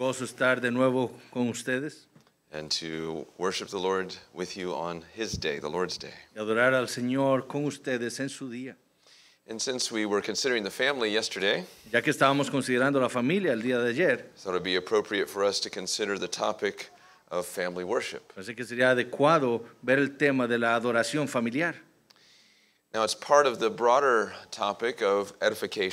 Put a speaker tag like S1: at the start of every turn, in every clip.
S1: Gozo estar de nuevo con ustedes. And to worship the Lord with you on His day, the Lord's
S2: day. Y adorar al Señor con ustedes en su día. And since we were considering the family yesterday, Ya que estábamos considerando la familia el día de ayer, so it would be appropriate for us to consider the topic of family worship. pensé que sería adecuado ver el tema de la adoración familiar.
S1: Now, it's part of the broader topic of edification.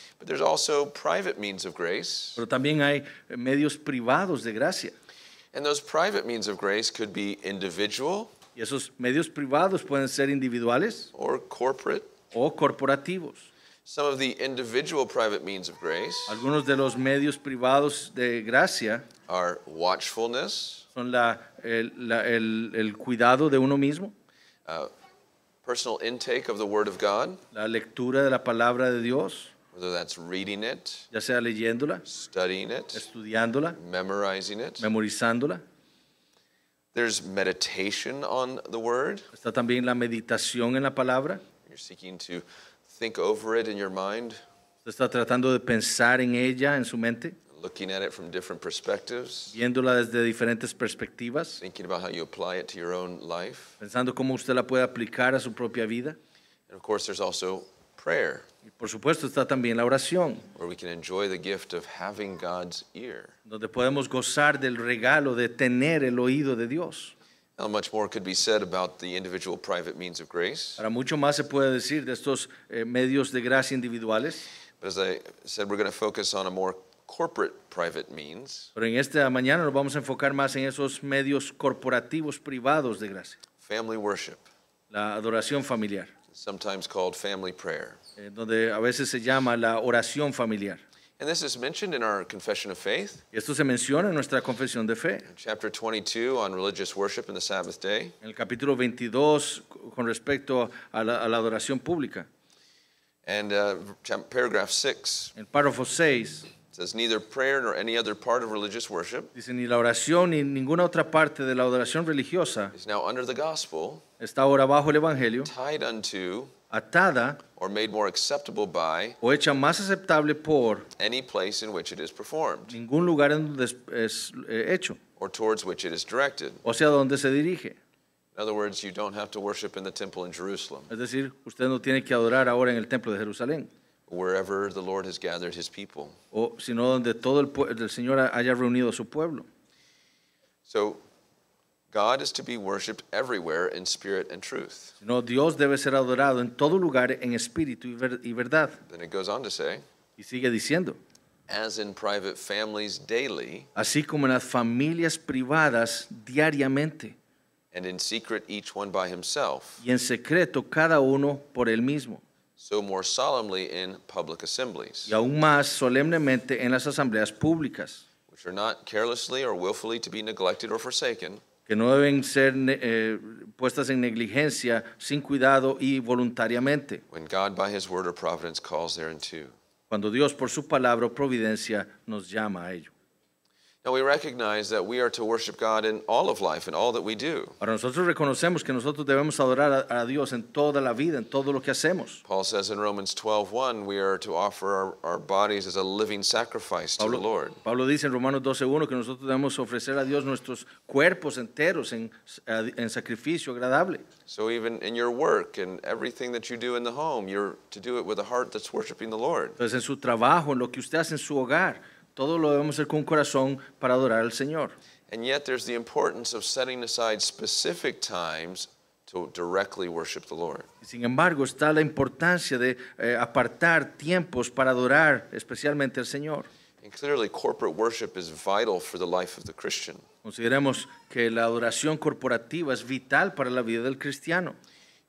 S2: But there's also private means of grace. Pero también hay eh, medios privados de gracia. And those private means of grace could be individual. Y esos medios privados pueden ser individuales. Or
S1: corporate. O corporativos. Some of the individual private means of grace. Algunos
S2: de los medios privados de gracia. Are watchfulness. Son la, el, la, el, el cuidado de uno mismo. Uh, personal intake of the Word of God. La lectura de la palabra de Dios. Whether that's reading it, ya sea leyéndola, studying it, estudiándola, memorizing it, memorizándola. There's meditation on the word. Está también la meditación en la palabra. You're seeking to think over it in your mind. Usted está tratando de pensar en ella en su mente. Looking at it from different perspectives. Viéndola desde diferentes perspectivas. Thinking about how you apply it to your own life. Pensando cómo usted la puede aplicar a su propia vida. And of course there's also prayer. Y por supuesto está también la oración. Donde podemos gozar del regalo de tener el oído de Dios. Ahora mucho más se puede
S1: decir de estos eh, medios de gracia individuales. Pero
S2: en esta mañana nos vamos a enfocar más en esos medios corporativos privados de gracia. La adoración familiar. Sometimes called family prayer. Eh, donde a veces se llama la oración familiar. And Esto se menciona en nuestra confesión de fe. chapter 22 on religious worship the Sabbath day. En el capítulo 22, con respecto a la, a la adoración pública, And uh, paragraph 6 el párrafo 6 It says neither prayer nor any other part of religious worship. Dice ni la oración ni ninguna otra parte de la
S1: adoración religiosa. Is now under the gospel. Está ahora bajo el evangelio. Tied unto. Atada. Or made more acceptable by. O hecha más aceptable por. Any place in which it is performed. Ningún lugar en donde es eh, hecho. Or towards which it is directed. O
S2: sea, donde se dirige.
S1: In other words, you don't have to worship in the temple in Jerusalem. Es decir, usted
S2: no tiene que adorar ahora en el templo de Jerusalén wherever the Lord has gathered his people. O sino donde todo el, el Señor haya reunido su pueblo. So
S1: God is to be worshipped everywhere in spirit and truth.
S2: No, Dios debe ser adorado en todo lugar en espíritu y, ver, y verdad. Then it goes on to say. Y sigue diciendo. As
S1: in private families daily.
S2: Así como en las familias privadas diariamente. And in
S1: secret each one by himself.
S2: Y en secreto cada uno por él
S1: mismo. So more solemnly in public assemblies, y
S2: aún más solemnemente en las asambleas públicas,
S1: which are not carelessly or willfully to be neglected or forsaken,
S2: que no deben ser eh, puestas en negligencia, sin cuidado y voluntariamente, when God by his word or providence calls thereunto. cuando Dios por su palabra o providencia nos llama a ello.
S1: Now we recognize that we are to worship God in all of life, in all that we do.
S2: Ahora nosotros reconocemos que nosotros debemos adorar a, a Dios en toda la vida, en todo lo que hacemos.
S1: Paul says in Romans 12:1, we are to offer our, our bodies as a living sacrifice Pablo, to the Lord.
S2: Pablo dice en Romanos 12:1 que nosotros debemos ofrecer a Dios nuestros cuerpos enteros en, en sacrificio agradable. So even in your work and everything that you do in the home, you're to do it with a heart that's worshiping the Lord. Entonces en su trabajo, en lo que usted hace en su hogar, Todo lo debemos hacer con un corazón para adorar al Señor. Sin embargo, está la importancia de eh, apartar tiempos para adorar especialmente al Señor. Consideremos que la adoración corporativa es vital para la vida del cristiano.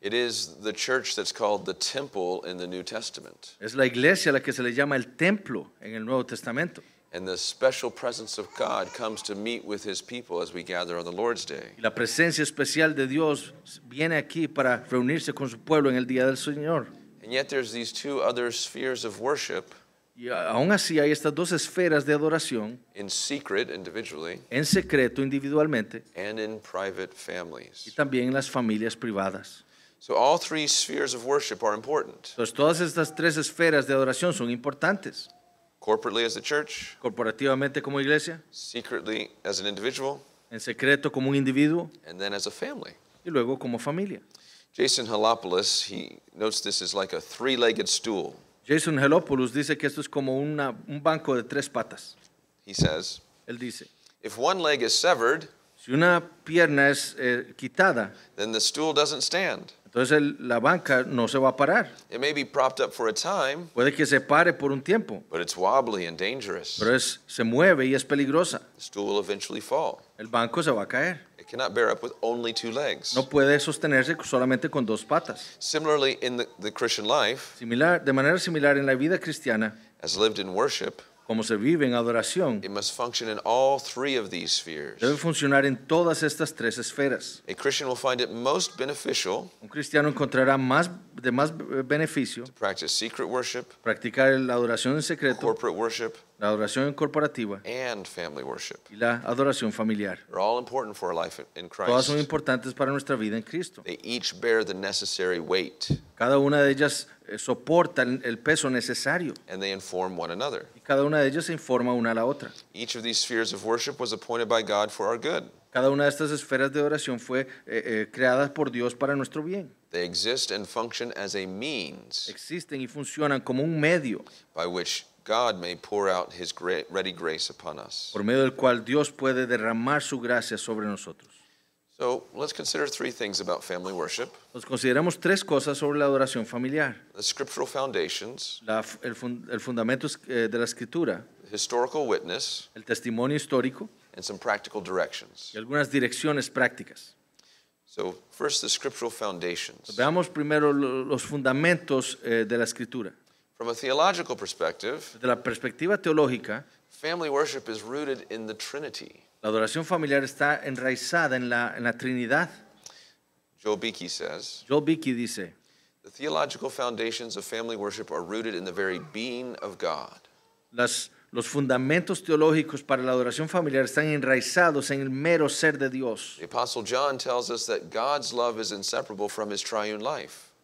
S1: It is the church that's called the temple in the New Testament.
S2: Es la iglesia la que se le llama el templo en el Nuevo Testamento.
S1: And the special presence of God comes to meet with his people as we gather on the Lord's Day.
S2: La presencia especial de Dios viene aquí para reunirse con su pueblo en el día del Señor.
S1: And yet there's these two other spheres of worship. Y aún
S2: así hay estas dos esferas de adoración
S1: in secret, individually,
S2: en secreto individualmente and in private families. y también en las familias privadas.
S1: So all three spheres of worship
S2: are important. Entonces todas estas tres esferas de adoración son importantes.
S1: Corporately as a church, corporativamente como iglesia, secretly as an individual,
S2: en secreto como un
S1: individuo, and then as a family. Y luego como familia. Jason Halopoulos, he notes this is like a three-legged stool.
S2: Jason Halopoulos dice que esto es como una, un banco de tres patas. He says, él dice, if one leg is severed, si una pierna es eh, quitada, then the stool doesn't stand. Entonces la banca no se va a parar. Puede que se pare por un tiempo, pero es, se mueve y es peligrosa. El banco se va a caer. No puede sostenerse solamente con dos patas. Similar, de manera similar en la vida cristiana, como se vive en adoración, it function debe funcionar en todas estas tres esferas. Un cristiano encontrará más de más beneficio worship, practicar la adoración en secreto, worship, la adoración corporativa y la adoración familiar. Todas son importantes para nuestra vida en Cristo. Cada una de ellas eh, soporta el peso necesario. Y cada una de ellas se informa una a la otra. Cada una de estas esferas de adoración fue eh, eh, creada por Dios para nuestro bien.
S1: Existen y funcionan como un medio by which God may pour out his great, ready grace upon us.
S2: Por medio del cual Dios puede derramar su gracia sobre nosotros. So
S1: let's consider three things about family worship.
S2: Nos consideramos tres cosas sobre la adoración familiar. The scriptural foundations. La, el, fund, el fundamento eh, de la escritura. Historical witness. El testimonio histórico. And some practical directions. Y algunas direcciones prácticas.
S1: So first the scriptural foundations.
S2: Veamos primero los fundamentos eh, de la escritura.
S1: From a theological perspective,
S2: de la perspectiva teológica,
S1: family worship is rooted in the Trinity.
S2: La adoración familiar está enraizada en la, en la Trinidad. Joel Beakey says, Joel Beakey dice,
S1: The theological
S2: foundations of family worship are rooted in the very being of God. Las, los fundamentos teológicos para la adoración familiar están enraizados en el mero ser de Dios. The
S1: Apostle John tells us that God's love is inseparable from his triune life.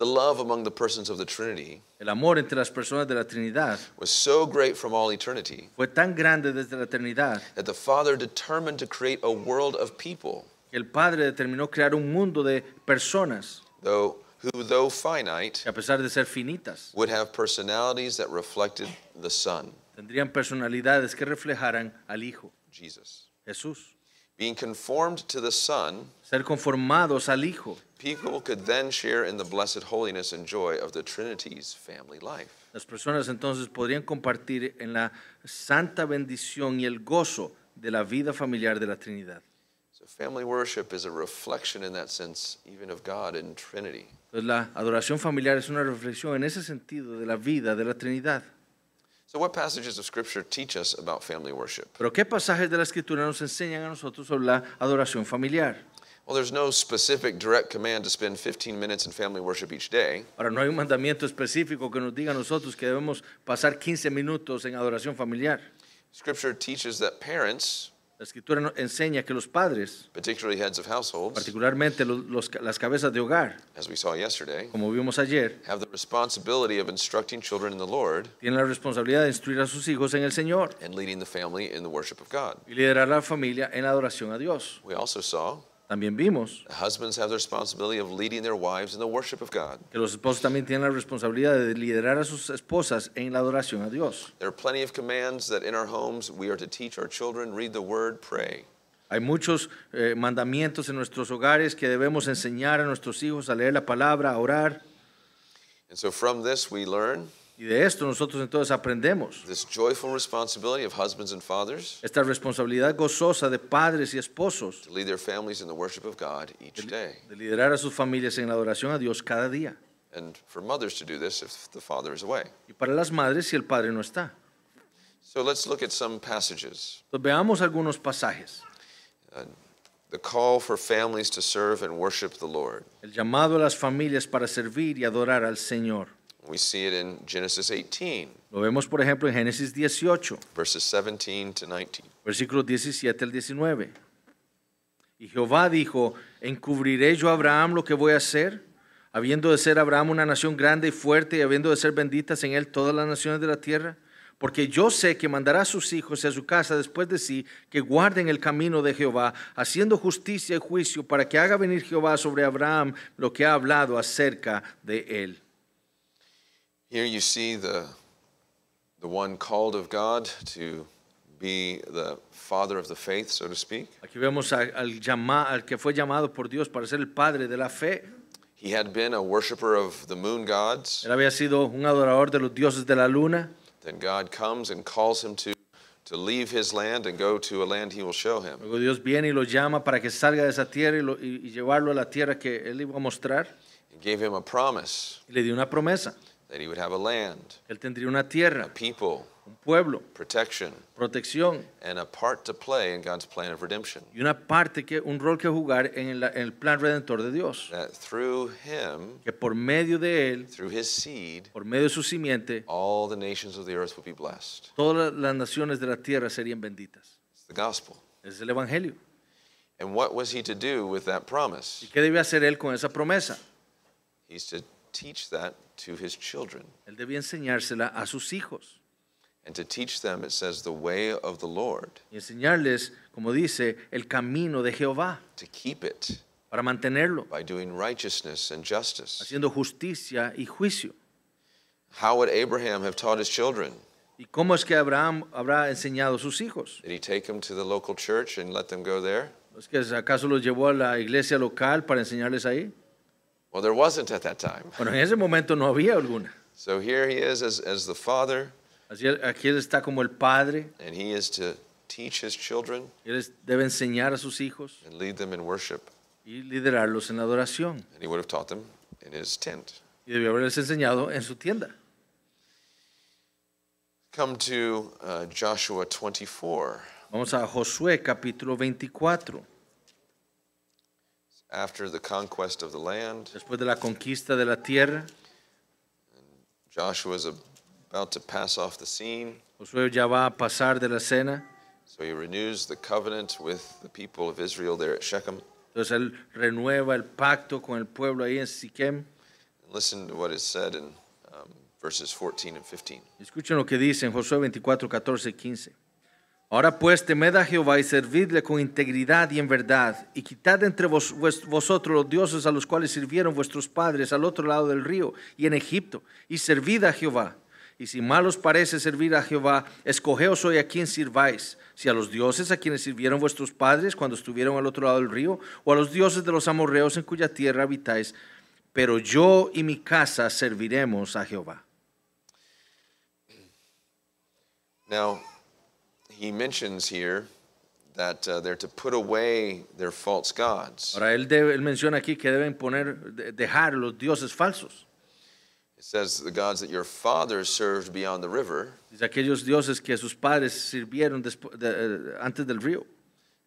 S2: The love among the persons of the Trinity el amor entre las personas de la Trinidad was so great from all eternity fue tan grande desde la eternidad that the Father determined to create a world of people que el Padre determinó crear un mundo de personas though who though
S1: finite que a pesar de ser finitas would have personalities that reflected the Son
S2: tendrían personalidades que reflejaran al Hijo Jesus Jesús being conformed
S1: to the Son,
S2: ser conformados al Hijo.
S1: People could then share in the blessed holiness and
S2: joy of the Trinity's
S1: family life.
S2: Las personas entonces podrían compartir en la santa bendición y el gozo de la vida familiar de la Trinidad.
S1: So family worship is a reflection in that sense even of God in Trinity.
S2: Entonces la adoración familiar es una reflexión en ese sentido de la vida de la Trinidad. So
S1: what passages of scripture teach us about family worship?
S2: Pero qué pasajes de la escritura nos enseñan a nosotros sobre la adoración familiar?
S1: Well, there's no specific direct command to spend 15 minutes in family worship each
S2: day. Ahora no hay un mandamiento específico que nos diga a nosotros que debemos pasar 15 minutos en adoración familiar. Scripture teaches that parents La escritura enseña que los padres, particularmente los, las cabezas de hogar, como vimos ayer, tienen la responsabilidad de instruir a sus hijos en el Señor, Y liderar la familia en la adoración a Dios. We
S1: también vimos que
S2: los esposos también tienen la responsabilidad de liderar a sus esposas en la adoración a Dios. Hay muchos eh, mandamientos en nuestros hogares que debemos enseñar a nuestros hijos a leer la palabra, a orar. from this we learn y de esto nosotros entonces aprendemos. Esta responsabilidad gozosa de padres y esposos. De liderar a sus familias en la adoración a Dios cada día. Y para las madres si el padre no está. veamos algunos pasajes. Uh, el llamado a las familias para servir y adorar al Señor. We see it in Genesis Lo vemos, por ejemplo, en Génesis 18, versículos 17 al 19. Y Jehová dijo, ¿encubriré yo a Abraham lo que voy a hacer? Habiendo de ser Abraham una nación grande y fuerte y habiendo de ser benditas en él todas las naciones de la tierra. Porque yo sé que mandará a sus hijos y a su casa después de sí que guarden el camino de Jehová, haciendo justicia y juicio para que haga venir Jehová sobre Abraham lo que ha hablado acerca
S1: de él. Here you see the, the one called of God to be the father of the faith, so to speak.
S2: Aquí vemos al, llama, al que fue llamado por Dios para ser el padre de la fe.
S1: He had been a worshipper of the moon gods.
S2: Él había sido un adorador de los dioses de la luna.
S1: Then God comes and calls him to to leave his land and go to a land he will show him.
S2: Luego Dios viene y lo llama para que salga de esa tierra y, lo, y llevarlo a la tierra que él iba a mostrar. He gave him a promise. Y le dio una promesa. That he would have a land, él tendría una tierra, a people, un pueblo,
S1: protection, protección, and a part to play in God's plan of redemption.
S2: y una parte que un rol que jugar en el, en el plan redentor de Dios. That through him, que por medio de él, through his seed, por medio de su simiente, all the nations of the earth will be blessed. todas las naciones de la tierra serían benditas. It's the gospel. Es el evangelio. And
S1: what was he to do with that promise? ¿Y
S2: qué debía hacer él con esa promesa? He's to teach that to his children. Él debía enseñársela a sus hijos. And to teach them, it says, the way of the Lord. Y enseñarles, como dice, el camino de Jehová. To keep it. Para mantenerlo. By doing righteousness and justice. Haciendo justicia
S1: y juicio. How would Abraham have taught his children? ¿Y cómo es que Abraham
S2: habrá enseñado a sus hijos? Did he take them to the local church and let them go there? ¿Es que acaso los llevó a la iglesia local para enseñarles ahí? Well, there wasn't at that time. Bueno, en ese momento no había alguna. So here he is as, as the father. Así, aquí él está como el padre. And he is to teach his children. Él debe enseñar a sus hijos. And lead them in worship. Y liderarlos en la adoración. And he would have taught them in his tent. Y debió haberles enseñado en su tienda. Come to uh, Joshua 24. Vamos a Josué capítulo 24.
S1: After the conquest of the land, después de la conquista de la tierra, Joshua is about to pass off the scene. Josué ya va
S2: a pasar de la escena.
S1: So he renews the covenant with the people of Israel there at
S2: Shechem. Entonces él renueva el pacto con el pueblo ahí en Shechem. Listen to what is said in um, verses 14 and 15. Escuchen lo que Josué 24, 14 y 15. Ahora pues temed a Jehová y servidle con integridad y en verdad, y quitad entre vosotros los dioses a los cuales sirvieron vuestros padres al otro lado del río y en Egipto, y servid a Jehová. Y si malos parece servir a Jehová, escogeos hoy a quien sirváis, si a los dioses a quienes sirvieron vuestros padres cuando estuvieron al otro lado del río, o a los dioses de los amorreos en cuya tierra habitáis, pero yo y mi casa serviremos a Jehová.
S1: Now, he mentions here that uh, they're to put away their false gods. Ahora
S2: él, debe, él menciona aquí que deben poner dejar los dioses falsos.
S1: It says the gods that your fathers served beyond the river.
S2: Dice aquellos dioses que sus padres sirvieron de- eh, antes del río.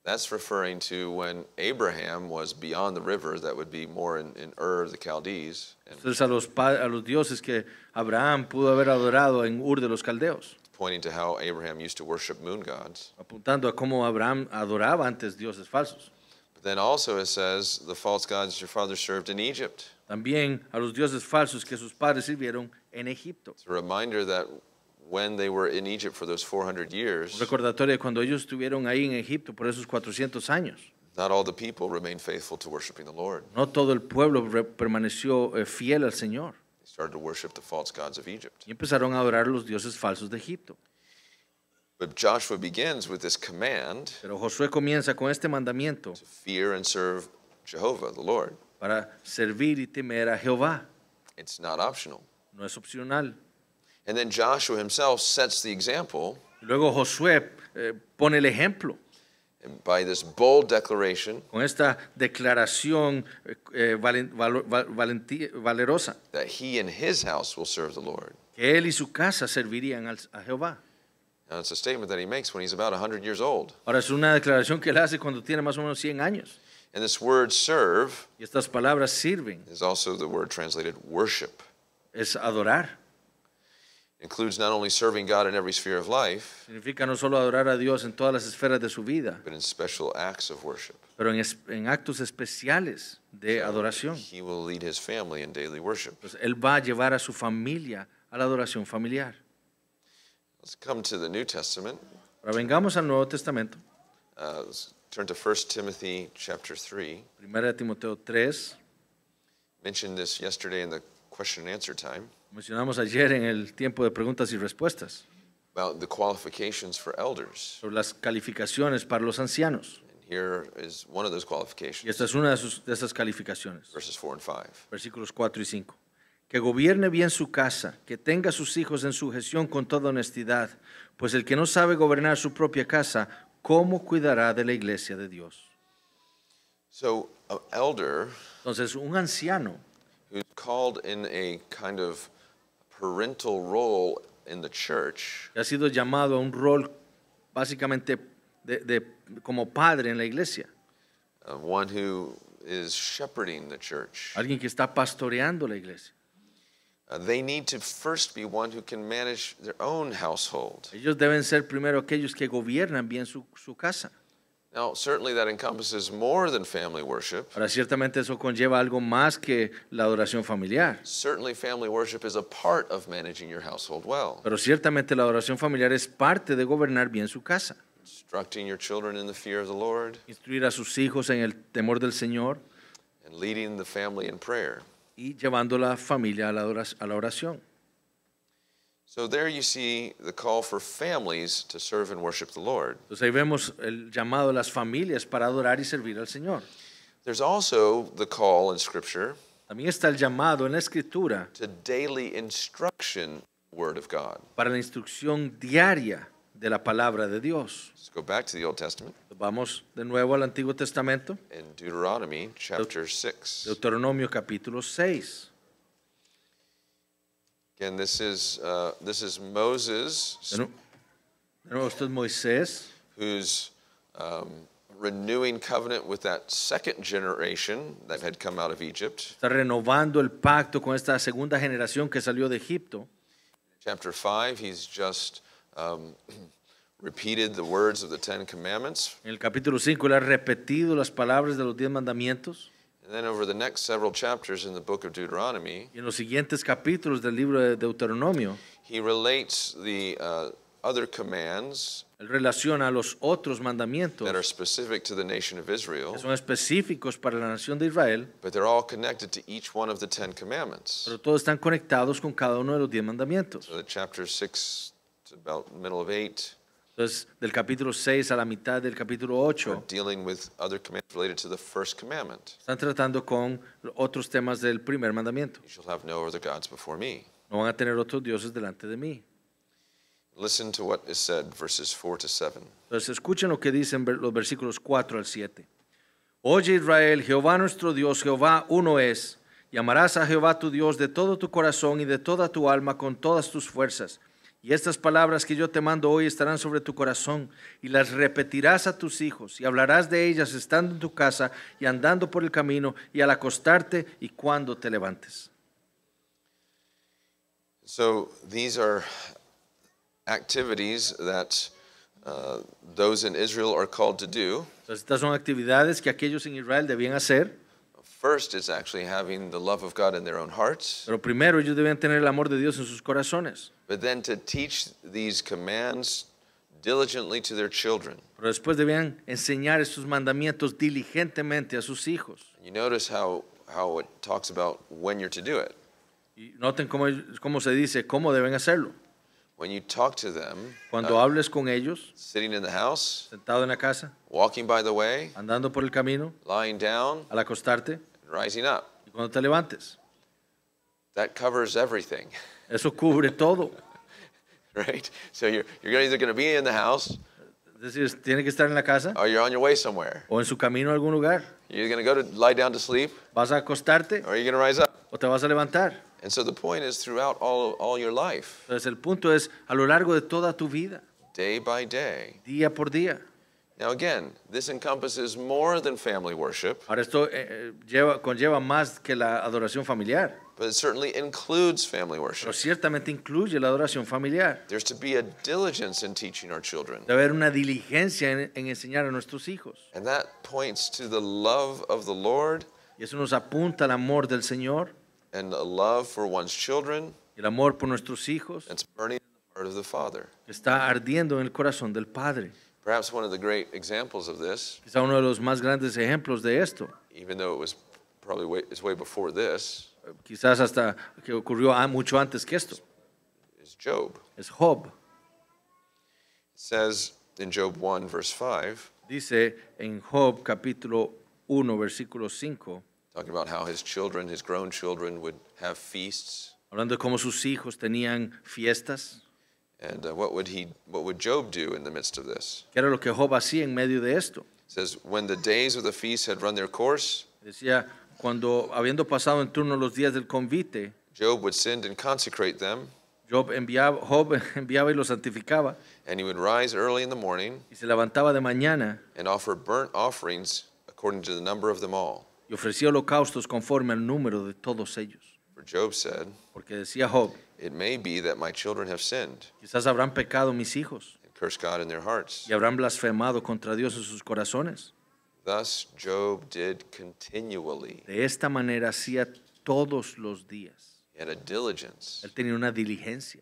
S1: That's referring to when Abraham was beyond the river. That would be more in, in Ur, the Chaldees. Entonces a los,
S2: pa- a los dioses que Abraham pudo haber adorado en Ur de los Caldeos pointing to how Abraham used to worship moon gods. Apuntando a cómo Abraham adoraba antes dioses falsos.
S1: But then also it says the false gods your father served in Egypt. También a los dioses falsos
S2: que sus padres sirvieron en Egipto. It's
S1: a reminder that when they were in Egypt for those
S2: 400 years. Recordatorio cuando ellos estuvieron ahí en Egipto por esos 400 años. Not all the people remained faithful to worshiping the Lord. No todo el pueblo permaneció eh, fiel al Señor. They started to worship the false gods of Egypt. Y empezaron a adorar los dioses falsos de Egipto. But Joshua begins with this command Pero Josué comienza con este mandamiento to fear and serve Jehovah, the Lord. para servir y temer a Jehová. It's
S1: not optional. No es opcional. And then Joshua himself sets the example
S2: Luego Josué eh, pone el ejemplo by this bold declaration, con esta declaración eh, eh valen, val, val, valerosa that he and his house will serve the Lord. que él y su casa servirían al, a Jehová.
S1: Now, it's a statement that he makes when he's about 100 years old.
S2: Ahora es una declaración que él hace cuando tiene más o menos 100 años.
S1: And this word serve y estas palabras sirven is also the word translated worship. es adorar includes not only serving God in every sphere of life,
S2: significa no solo adorar a Dios en todas las esferas de su vida, but in special acts of worship. pero en, es- en actos especiales de adoración. He will lead his family in daily worship. Pues él va a llevar a su familia a la adoración familiar.
S1: Let's come to the New Testament. Ahora vengamos al Nuevo Testamento, Uh, let's turn to 1 Timothy chapter 3. Primera de Timoteo 3, Mentioned this yesterday in the question
S2: and answer time. mencionamos ayer en el tiempo de preguntas y respuestas sobre las calificaciones para los ancianos. Y esta es una de, sus, de esas calificaciones. Versículos 4 y 5. Que gobierne bien su casa, que tenga sus hijos en su gestión con toda honestidad, pues el que no sabe gobernar su propia casa, ¿cómo cuidará de la iglesia de Dios?
S1: Entonces, un anciano called in a
S2: kind ha sido llamado a un rol básicamente de, como padre en la iglesia. Uh, Alguien que está pastoreando la iglesia. Ellos deben ser primero aquellos que gobiernan bien su casa. Now, certainly that encompasses more than family worship. Ahora ciertamente eso conlleva algo más que la adoración familiar. Certainly
S1: family worship is a part of managing your household well.
S2: Pero ciertamente la adoración familiar es parte de gobernar bien su casa. Instructing your children in the fear of the Lord. Instruir a sus hijos en el temor del Señor. And leading the family in prayer. Y llevando la familia a la oración.
S1: So there you see the call for families
S2: to serve and worship the Lord. Entonces ahí vemos el llamado de las familias para adorar y servir al Señor. There's also the call in Scripture. También está el llamado en la escritura. To daily instruction, Word of God. Para la instrucción diaria de la palabra de Dios. Let's go back to the Old Testament. Vamos de nuevo al Antiguo Testamento. In Deuteronomy chapter 6. Deuteronomio capítulo 6.
S1: Again, this is, uh, this is Moses. De nuevo, esto es Moisés. Who's um, renewing covenant with that second generation that had come out of Egypt.
S2: Está renovando el pacto con esta segunda generación que salió de Egipto.
S1: Chapter 5, he's just um, repeated the words of the Ten Commandments.
S2: En el capítulo 5, él ha repetido las palabras de los diez mandamientos.
S1: And then, over the the next several chapters in book of Deuteronomy,
S2: en los siguientes capítulos del libro de Deuteronomio,
S1: he relates the uh, other commands él relaciona los otros mandamientos that are specific to the nation of Israel, que son
S2: específicos para la nación de Israel, but they're all connected to each one of the
S1: Ten Commandments. pero todos están
S2: conectados con cada uno de los diez mandamientos. So the chapter 6 to about middle of 8 Entonces, del capítulo 6 a la mitad del capítulo 8, están tratando con otros temas del primer mandamiento. no van a tener otros dioses delante de mí. Listen escuchen lo que dicen los versículos 4 al 7. Oye Israel, Jehová nuestro Dios, Jehová uno es. Llamarás a Jehová tu Dios de todo tu corazón y de toda tu alma con todas tus fuerzas. Y estas palabras que yo te mando hoy estarán sobre tu corazón y las repetirás a tus hijos y hablarás de ellas estando en tu casa y andando por el camino y al acostarte y cuando te levantes.
S1: So that uh, those in Israel are called to do.
S2: estas son actividades que aquellos en Israel debían hacer.
S1: First is actually having the love of God in their own hearts.
S2: Pero primero ellos deben tener el amor de Dios en sus corazones.
S1: But then to teach these commands diligently to their children. Pero
S2: después debían enseñar estos mandamientos diligentemente a sus hijos.
S1: You notice how how it talks about when you're to do it.
S2: Y noten cómo cómo se dice cómo deben hacerlo. When you talk to them, cuando uh, hables con ellos, sitting in the house, sentado en la casa, walking by the way, andando por el camino, lying down, al acostarte, rising up. Y cuando te levantes. That
S1: covers everything.
S2: Eso cubre todo.
S1: right? So you're, you're either going to be
S2: in the house. Es decir, tiene que estar en la casa. Or you're on your way somewhere. O en su camino a algún lugar. You're going to go to lie down to sleep. Vas a acostarte. Or you're going to rise up. O te vas a levantar. And so the
S1: point is throughout all, all your life. Entonces el punto es a lo largo de toda tu vida. Day by day. Día por día. Now again, this encompasses more than family
S2: worship. Ahora esto eh, eh, lleva, conlleva más que la adoración familiar. But it certainly includes family worship. Pero ciertamente incluye la adoración familiar. There's to be a diligence in teaching our children. Debe haber una diligencia en, en enseñar a nuestros hijos. And that points to the love of the Lord. Y eso nos apunta al amor del Señor. And a love for one's children. El amor por nuestros hijos. it's burning in the heart of the Father. Está ardiendo en el corazón del Padre. Perhaps one of the great examples of this. Quizá uno de los más grandes ejemplos de esto. Even though it was probably way, it's way before this. Quizás hasta que ocurrió mucho antes que esto. Is Job. Es Job. It says in Job 1 verse 5. Dice en Job capítulo
S1: 1 versículo 5. Talking about how his children, his grown children would have feasts. Hablando de cómo sus hijos tenían fiestas. And uh, what would he what would Job do in the midst of this?
S2: ¿Qué era lo que Job hacía en medio de esto? It
S1: says when the days of the feast had run
S2: their course, Decía, cuando habiendo pasado en turno los días del convite, Job would send and consecrate them, Job enviaba, Job enviaba y los santificaba and he would
S1: rise early in the morning y se levantaba de mañana and offer burnt offerings according to the
S2: number of them all. y ofrecía holocaustos conforme al número de todos ellos. For Job said, Porque decía Job, It may be that my children Quizás habrán pecado mis hijos y habrán blasfemado contra Dios en sus corazones. De esta manera hacía todos los días. He Él tenía una diligencia,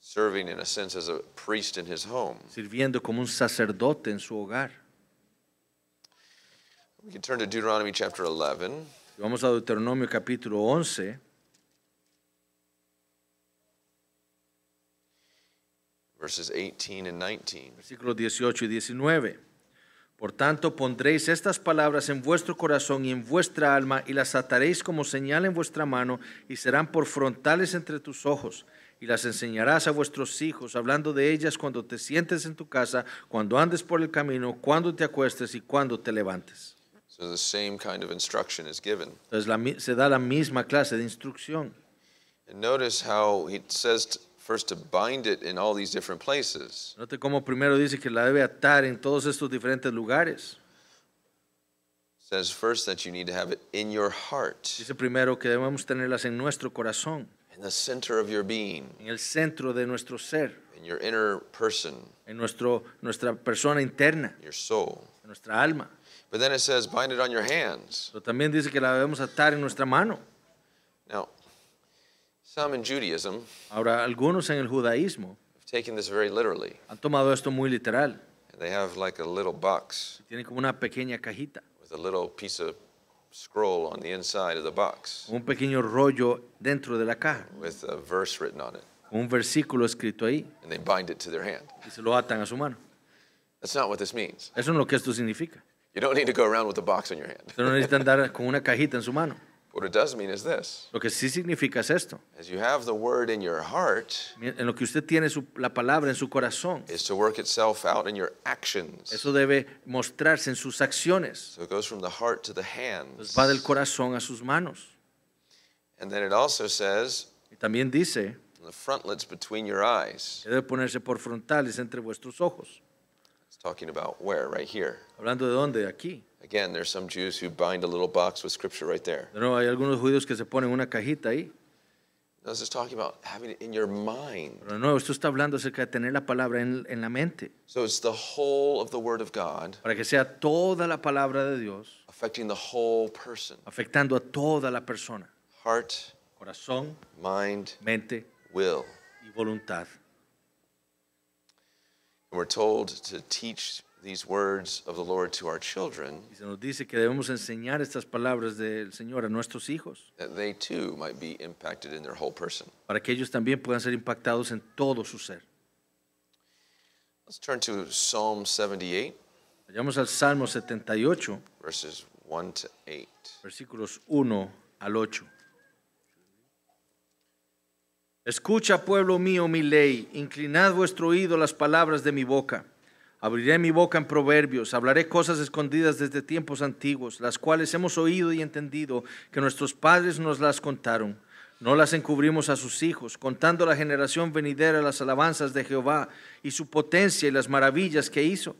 S2: serving in a sense sirviendo como un sacerdote en su hogar. Vamos a Deuteronomio capítulo 11. verses 18 y 19. Por tanto, pondréis estas palabras en vuestro corazón y en vuestra alma y las ataréis como señal en vuestra mano y serán por frontales entre tus ojos y las enseñarás a vuestros hijos, hablando de ellas cuando te sientes en tu casa, cuando andes por el camino, cuando te acuestes y cuando te levantes. So the same kind of instruction is given. la, se da la misma clase de instrucción.
S1: notice how he says first to bind it in all these different places.
S2: Note como primero dice que la debe atar en todos estos diferentes lugares. Says first
S1: that you need to have it in your heart.
S2: Dice primero que debemos tenerlas en nuestro corazón.
S1: In the center of your being. En el centro de nuestro ser. In your inner person. En
S2: nuestro nuestra persona interna. Your soul. En nuestra alma. But then it says bind it on your hands. Pero también dice que la debemos atar en nuestra mano. Now, Some in Judaism Ahora, algunos en el judaísmo have taken this very literally. han tomado esto muy literal. They have like a little box Tienen como una pequeña cajita, with a little
S1: piece of scroll on the inside of the box
S2: un pequeño rollo dentro de la caja,
S1: with a verse written on it,
S2: un versículo escrito ahí
S1: and they bind it to their hand. y se lo atan a
S2: su mano. That's not what this means. Eso no es lo que esto significa. You don't need to go around with a box in your hand. no necesitan andar con una cajita en su mano. Lo que sí significa es esto. en lo que usted tiene la palabra en su corazón, Eso debe mostrarse en sus acciones.
S1: Va
S2: del corazón a sus manos.
S1: y también dice,
S2: debe ponerse por frontales entre vuestros
S1: ojos. Talking about where? Right here. Hablando de dónde? Aquí. Again, there's some Jews who bind a little box with scripture right there.
S2: no hay algunos judíos que se ponen una cajita ahí. No, this is talking about having it in your mind. no esto está hablando acerca de tener la palabra en, en la mente. So it's the whole of the word of God Para que sea toda la palabra de Dios affecting the whole person. afectando a toda la persona. Heart, Corazón, mind, mente will. y voluntad. We're
S1: told to teach these words of the Lord to our children. se nos
S2: dice que debemos enseñar estas palabras del Señor a nuestros hijos. That they too might be impacted in their whole person. Para que ellos también puedan ser impactados en todo su ser. Let's turn to Psalm 78. Vayamos al Salmo 78. Verses 1 to 8. Versículos 1 al 8. Escucha, pueblo mío, mi ley, inclinad vuestro oído a las palabras de mi boca. Abriré mi boca en proverbios, hablaré cosas escondidas desde tiempos antiguos, las cuales hemos oído y entendido que nuestros padres nos las contaron. No las encubrimos a sus hijos, contando la generación venidera las alabanzas de Jehová y su potencia y las maravillas que hizo.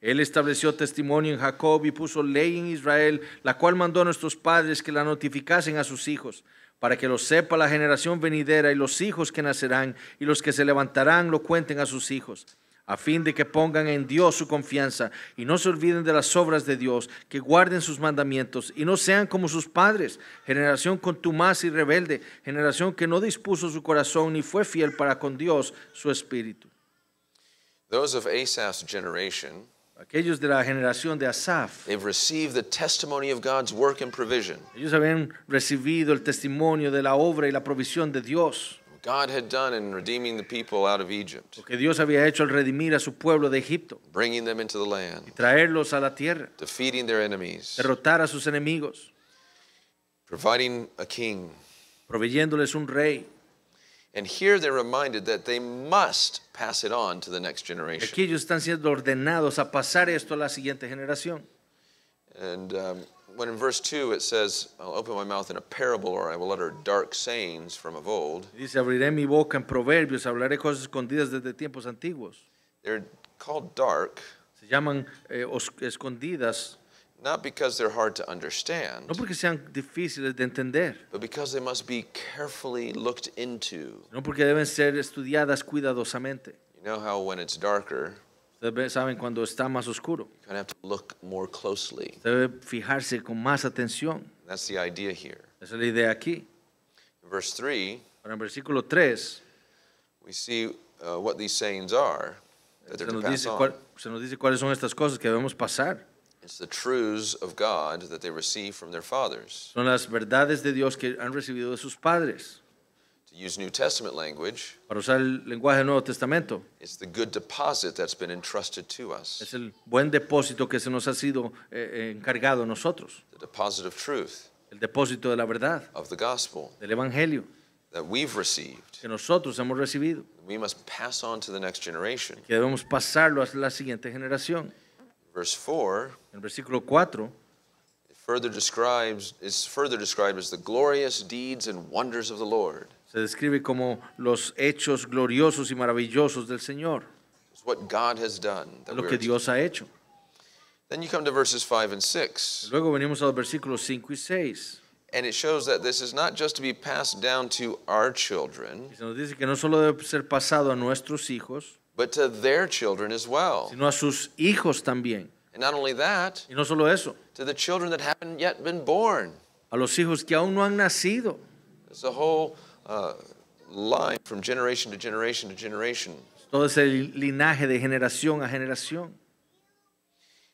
S2: Él estableció testimonio en Jacob y puso ley en Israel, la cual mandó a nuestros padres que la notificasen a sus hijos para que lo sepa la generación venidera y los hijos que nacerán y los que se levantarán lo cuenten a sus hijos, a fin de que pongan en Dios su confianza y no se olviden de las obras de Dios, que guarden sus mandamientos y no sean como sus padres, generación contumaz y rebelde, generación que no dispuso su corazón ni fue fiel para con Dios su espíritu.
S1: Those of Asaph's generation
S2: aquellos de la generación de Asaf, ellos habían recibido el testimonio de la obra y la provisión de Dios. Lo que Dios había hecho al redimir a su pueblo de Egipto traerlos a la tierra, derrotar a sus enemigos, providing proveyéndoles un rey,
S1: And here they're reminded that they must pass it on to the next generation. Aquí
S2: ellos están siendo ordenados a pasar esto a la siguiente generación.
S1: And um, when in verse 2 it says, I'll open my mouth in a parable or I will utter dark sayings from of old.
S2: Dice, abriré mi boca en proverbios, hablaré cosas escondidas desde tiempos antiguos.
S1: They're called dark. Se llaman eh, escondidas. Not because they're hard to understand. No porque sean difíciles de entender. But because they must be carefully looked into.
S2: No porque deben ser estudiadas cuidadosamente.
S1: You know how when it's darker. Ustedes saben cuando está más oscuro. You kind of have to look more closely.
S2: Usted debe fijarse con más atención.
S1: That's the idea here. Esa es la idea aquí. In verse 3. En versículo tres. We see uh, what they're to pass on. Se nos
S2: dice cuáles son estas cosas que debemos pasar.
S1: It's the truths of God that they receive from their fathers.
S2: Son las verdades de Dios que han recibido de sus padres. To use New Testament language, Para usar el lenguaje del Nuevo Testamento, it's the good deposit that's been entrusted to us. es el buen depósito que se nos ha sido eh, eh encargado a nosotros, The deposit of truth el depósito de la verdad, of the gospel del evangelio that we've received.
S1: que nosotros hemos recibido, We must pass on to the next generation.
S2: que debemos pasarlo a la siguiente generación.
S1: Verse 4. El versículo 4 further describes is further described as the glorious deeds and wonders of the Lord.
S2: Se describe como los hechos gloriosos y maravillosos del Señor. It's what God has done. Lo que Dios ha hecho. Then you come to verses
S1: 5 and 6.
S2: Luego venimos a los versículos 5 y 6.
S1: And it shows that this is not just to be passed down to our
S2: children. Y se nos dice que no solo debe ser pasado a nuestros hijos. but to their children as well. sino a sus hijos también. And not only that, Y no solo eso, to the children that haven't yet been born. a los hijos que aún no han nacido. There's a whole uh,
S1: line from generation to generation to generation.
S2: Todo ese linaje de generación a generación.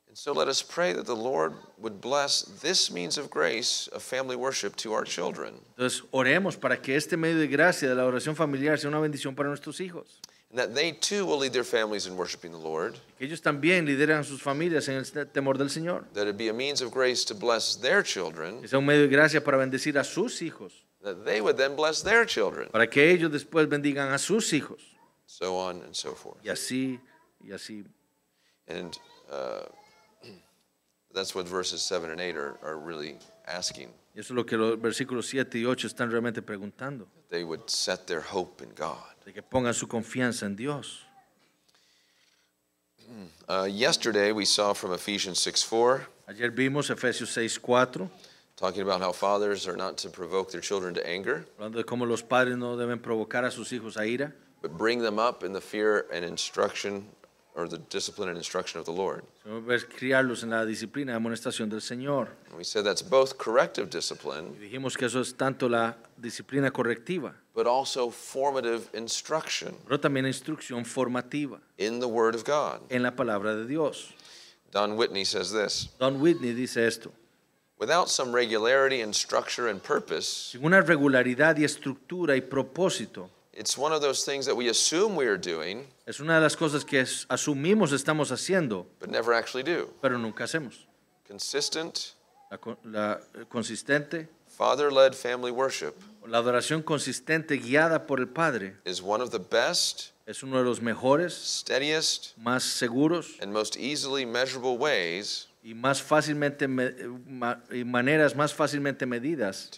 S1: And so let us pray that the Lord would bless this means of grace of family worship to our children.
S2: Entonces oremos para que este medio de gracia de la oración familiar sea una bendición para nuestros hijos.
S1: that they too will lead their families in worshiping the Lord.
S2: Que ellos también lideran sus familias en el temor del Señor.
S1: That it be a means of grace to bless their children. Que un medio
S2: de gracia para bendecir a sus hijos.
S1: That they would then bless their children. Para
S2: que ellos después bendigan a sus hijos.
S1: So on and so forth. Y así y así. And uh, that's what verses 7 and 8 are, are
S2: really asking. eso es lo que los versículos 7 y 8 están realmente preguntando. That they would set their hope in God. de que pongan su confianza en Dios.
S1: Uh, yesterday we saw from Ephesians 6:4. Ayer vimos Efesios 6:4. Talking about how fathers are not to provoke their children to anger. Hablando los padres no deben provocar a sus hijos a ira. But bring them up in the fear and instruction or the
S2: discipline and instruction of the Lord. criarlos en la disciplina y amonestación del Señor. We said that's both corrective discipline. dijimos que eso es tanto la disciplina correctiva. but
S1: also formative instruction.
S2: Pero también instrucción formativa. In the Word of God. En la palabra de Dios. Don Whitney says this. Don Whitney dice esto.
S1: Without some regularity and structure and purpose.
S2: Sin una regularidad y estructura y propósito.
S1: It's one of those things that we assume we are doing.
S2: Es una de las cosas que asumimos estamos haciendo. But never actually do. Pero nunca hacemos. Consistent. La, la eh, consistente. Father-led family worship. La adoración consistente guiada por el Padre es uno de los mejores, más
S1: seguros
S2: y más fácilmente maneras
S1: más fácilmente medidas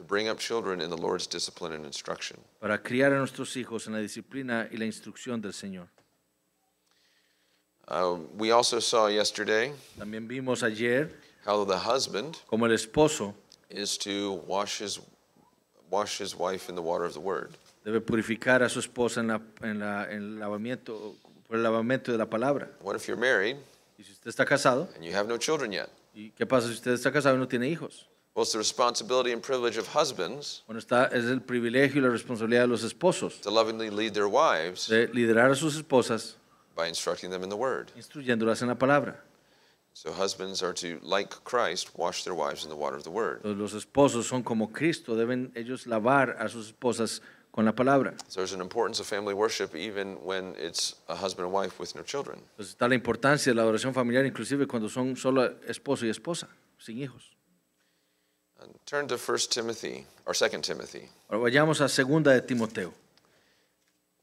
S2: para criar a nuestros hijos en la disciplina y la instrucción del Señor.
S1: Uh, yesterday También vimos ayer cómo el esposo
S2: is to wash his wash his wife in the water of the word. Debe purificar a su esposa en, la, en, la, en el lavamiento por el lavamiento de la palabra. What if you're married? Y si usted está casado. And you have no children yet. ¿Y qué pasa si usted está casado y no tiene hijos?
S1: Well, it's the responsibility and privilege of husbands.
S2: Bueno, está es el privilegio y la responsabilidad de los
S1: esposos. To lovingly lead their wives. De liderar a sus esposas. By instructing them in the word. Instruyéndolas en la palabra. So husbands are to, like Christ, wash their wives in the water of the
S2: word. los esposos son como Cristo, deben ellos lavar a sus esposas con la palabra.
S1: So there's an importance of family worship even when it's a husband and wife with no children.
S2: está la importancia de la adoración familiar inclusive cuando son solo esposo y esposa, sin hijos.
S1: And turn to 1 Timothy or 2 Timothy.
S2: Ahora vayamos a segunda de Timoteo.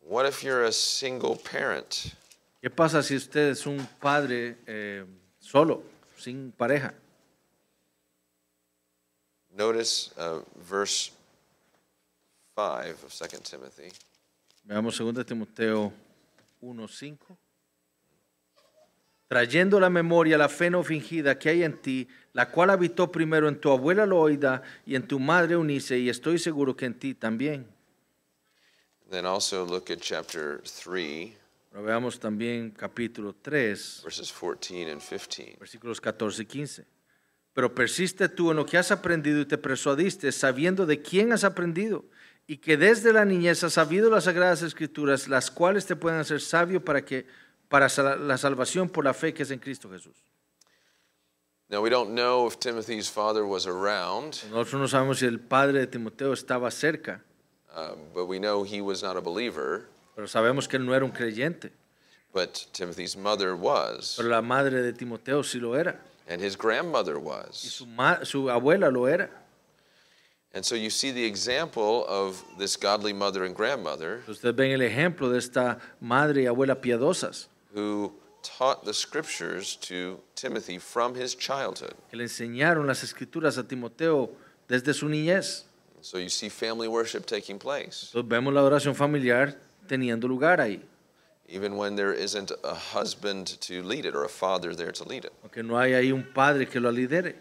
S1: What if you're a single parent?
S2: ¿Qué pasa si usted es un padre eh, solo, sin pareja.
S1: Notice uh, verse 5 of 2 Timothy.
S2: Veamos 2 Timoteo 1:5. Trayendo la memoria la fe no fingida que hay en ti, la cual habitó primero en tu abuela Loida y en tu madre Unice, y estoy seguro que en ti también. Then also look at chapter 3 veamos también capítulo 3, verses 14 15. versículos 14 y 15. Pero persiste tú en lo que has aprendido y te persuadiste, sabiendo de quién has aprendido, y que desde la niñez has sabido las sagradas escrituras, las cuales te pueden hacer sabio para que para la salvación por la fe que es en Cristo Jesús.
S1: Now we don't know if Timothy's father was around, Nosotros
S2: no sabemos si el padre de Timoteo estaba cerca,
S1: uh, but we know he
S2: was not a believer. Pero sabemos que él no era un creyente. But Timothy's mother was. Pero la madre de Timoteo sí lo era. And his grandmother was. Y su, su abuela lo era.
S1: And so you see the example of this godly mother and
S2: grandmother. Ustedes ven el ejemplo de esta madre y abuela piadosas. Who taught the scriptures
S1: to Timothy from his childhood. Que le enseñaron
S2: las escrituras a Timoteo desde su niñez. So you see family
S1: worship taking place.
S2: Entonces vemos la oración familiar teniendo lugar ahí. Even when there isn't a husband to
S1: lead it or a father there to lead it.
S2: Aunque no hay ahí un padre que lo lidere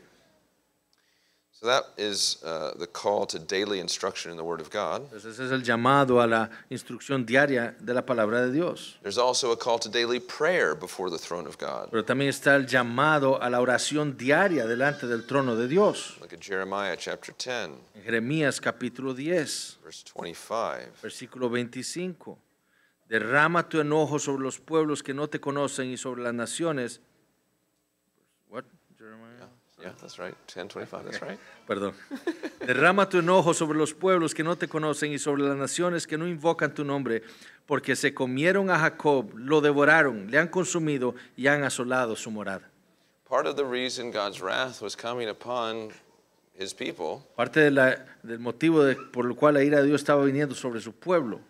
S1: that is uh, the call to daily instruction in the Word of God. Pues es el llamado
S2: a la instrucción diaria de la palabra de Dios.
S1: There's also a call to daily prayer before the throne
S2: of God. Pero también está el llamado a la oración diaria delante del trono de Dios. Jeremiah chapter 10. Jeremías capítulo 10. Versículo 25. Derrama tu enojo sobre los pueblos que no te conocen y sobre las naciones that's right. that's right. Perdón. Derrama tu enojo sobre los pueblos que no te conocen y sobre las naciones que no invocan tu nombre, porque se comieron a Jacob, lo devoraron, le han consumido y han asolado su morada. Parte del motivo por el cual la ira de Dios estaba viniendo sobre su pueblo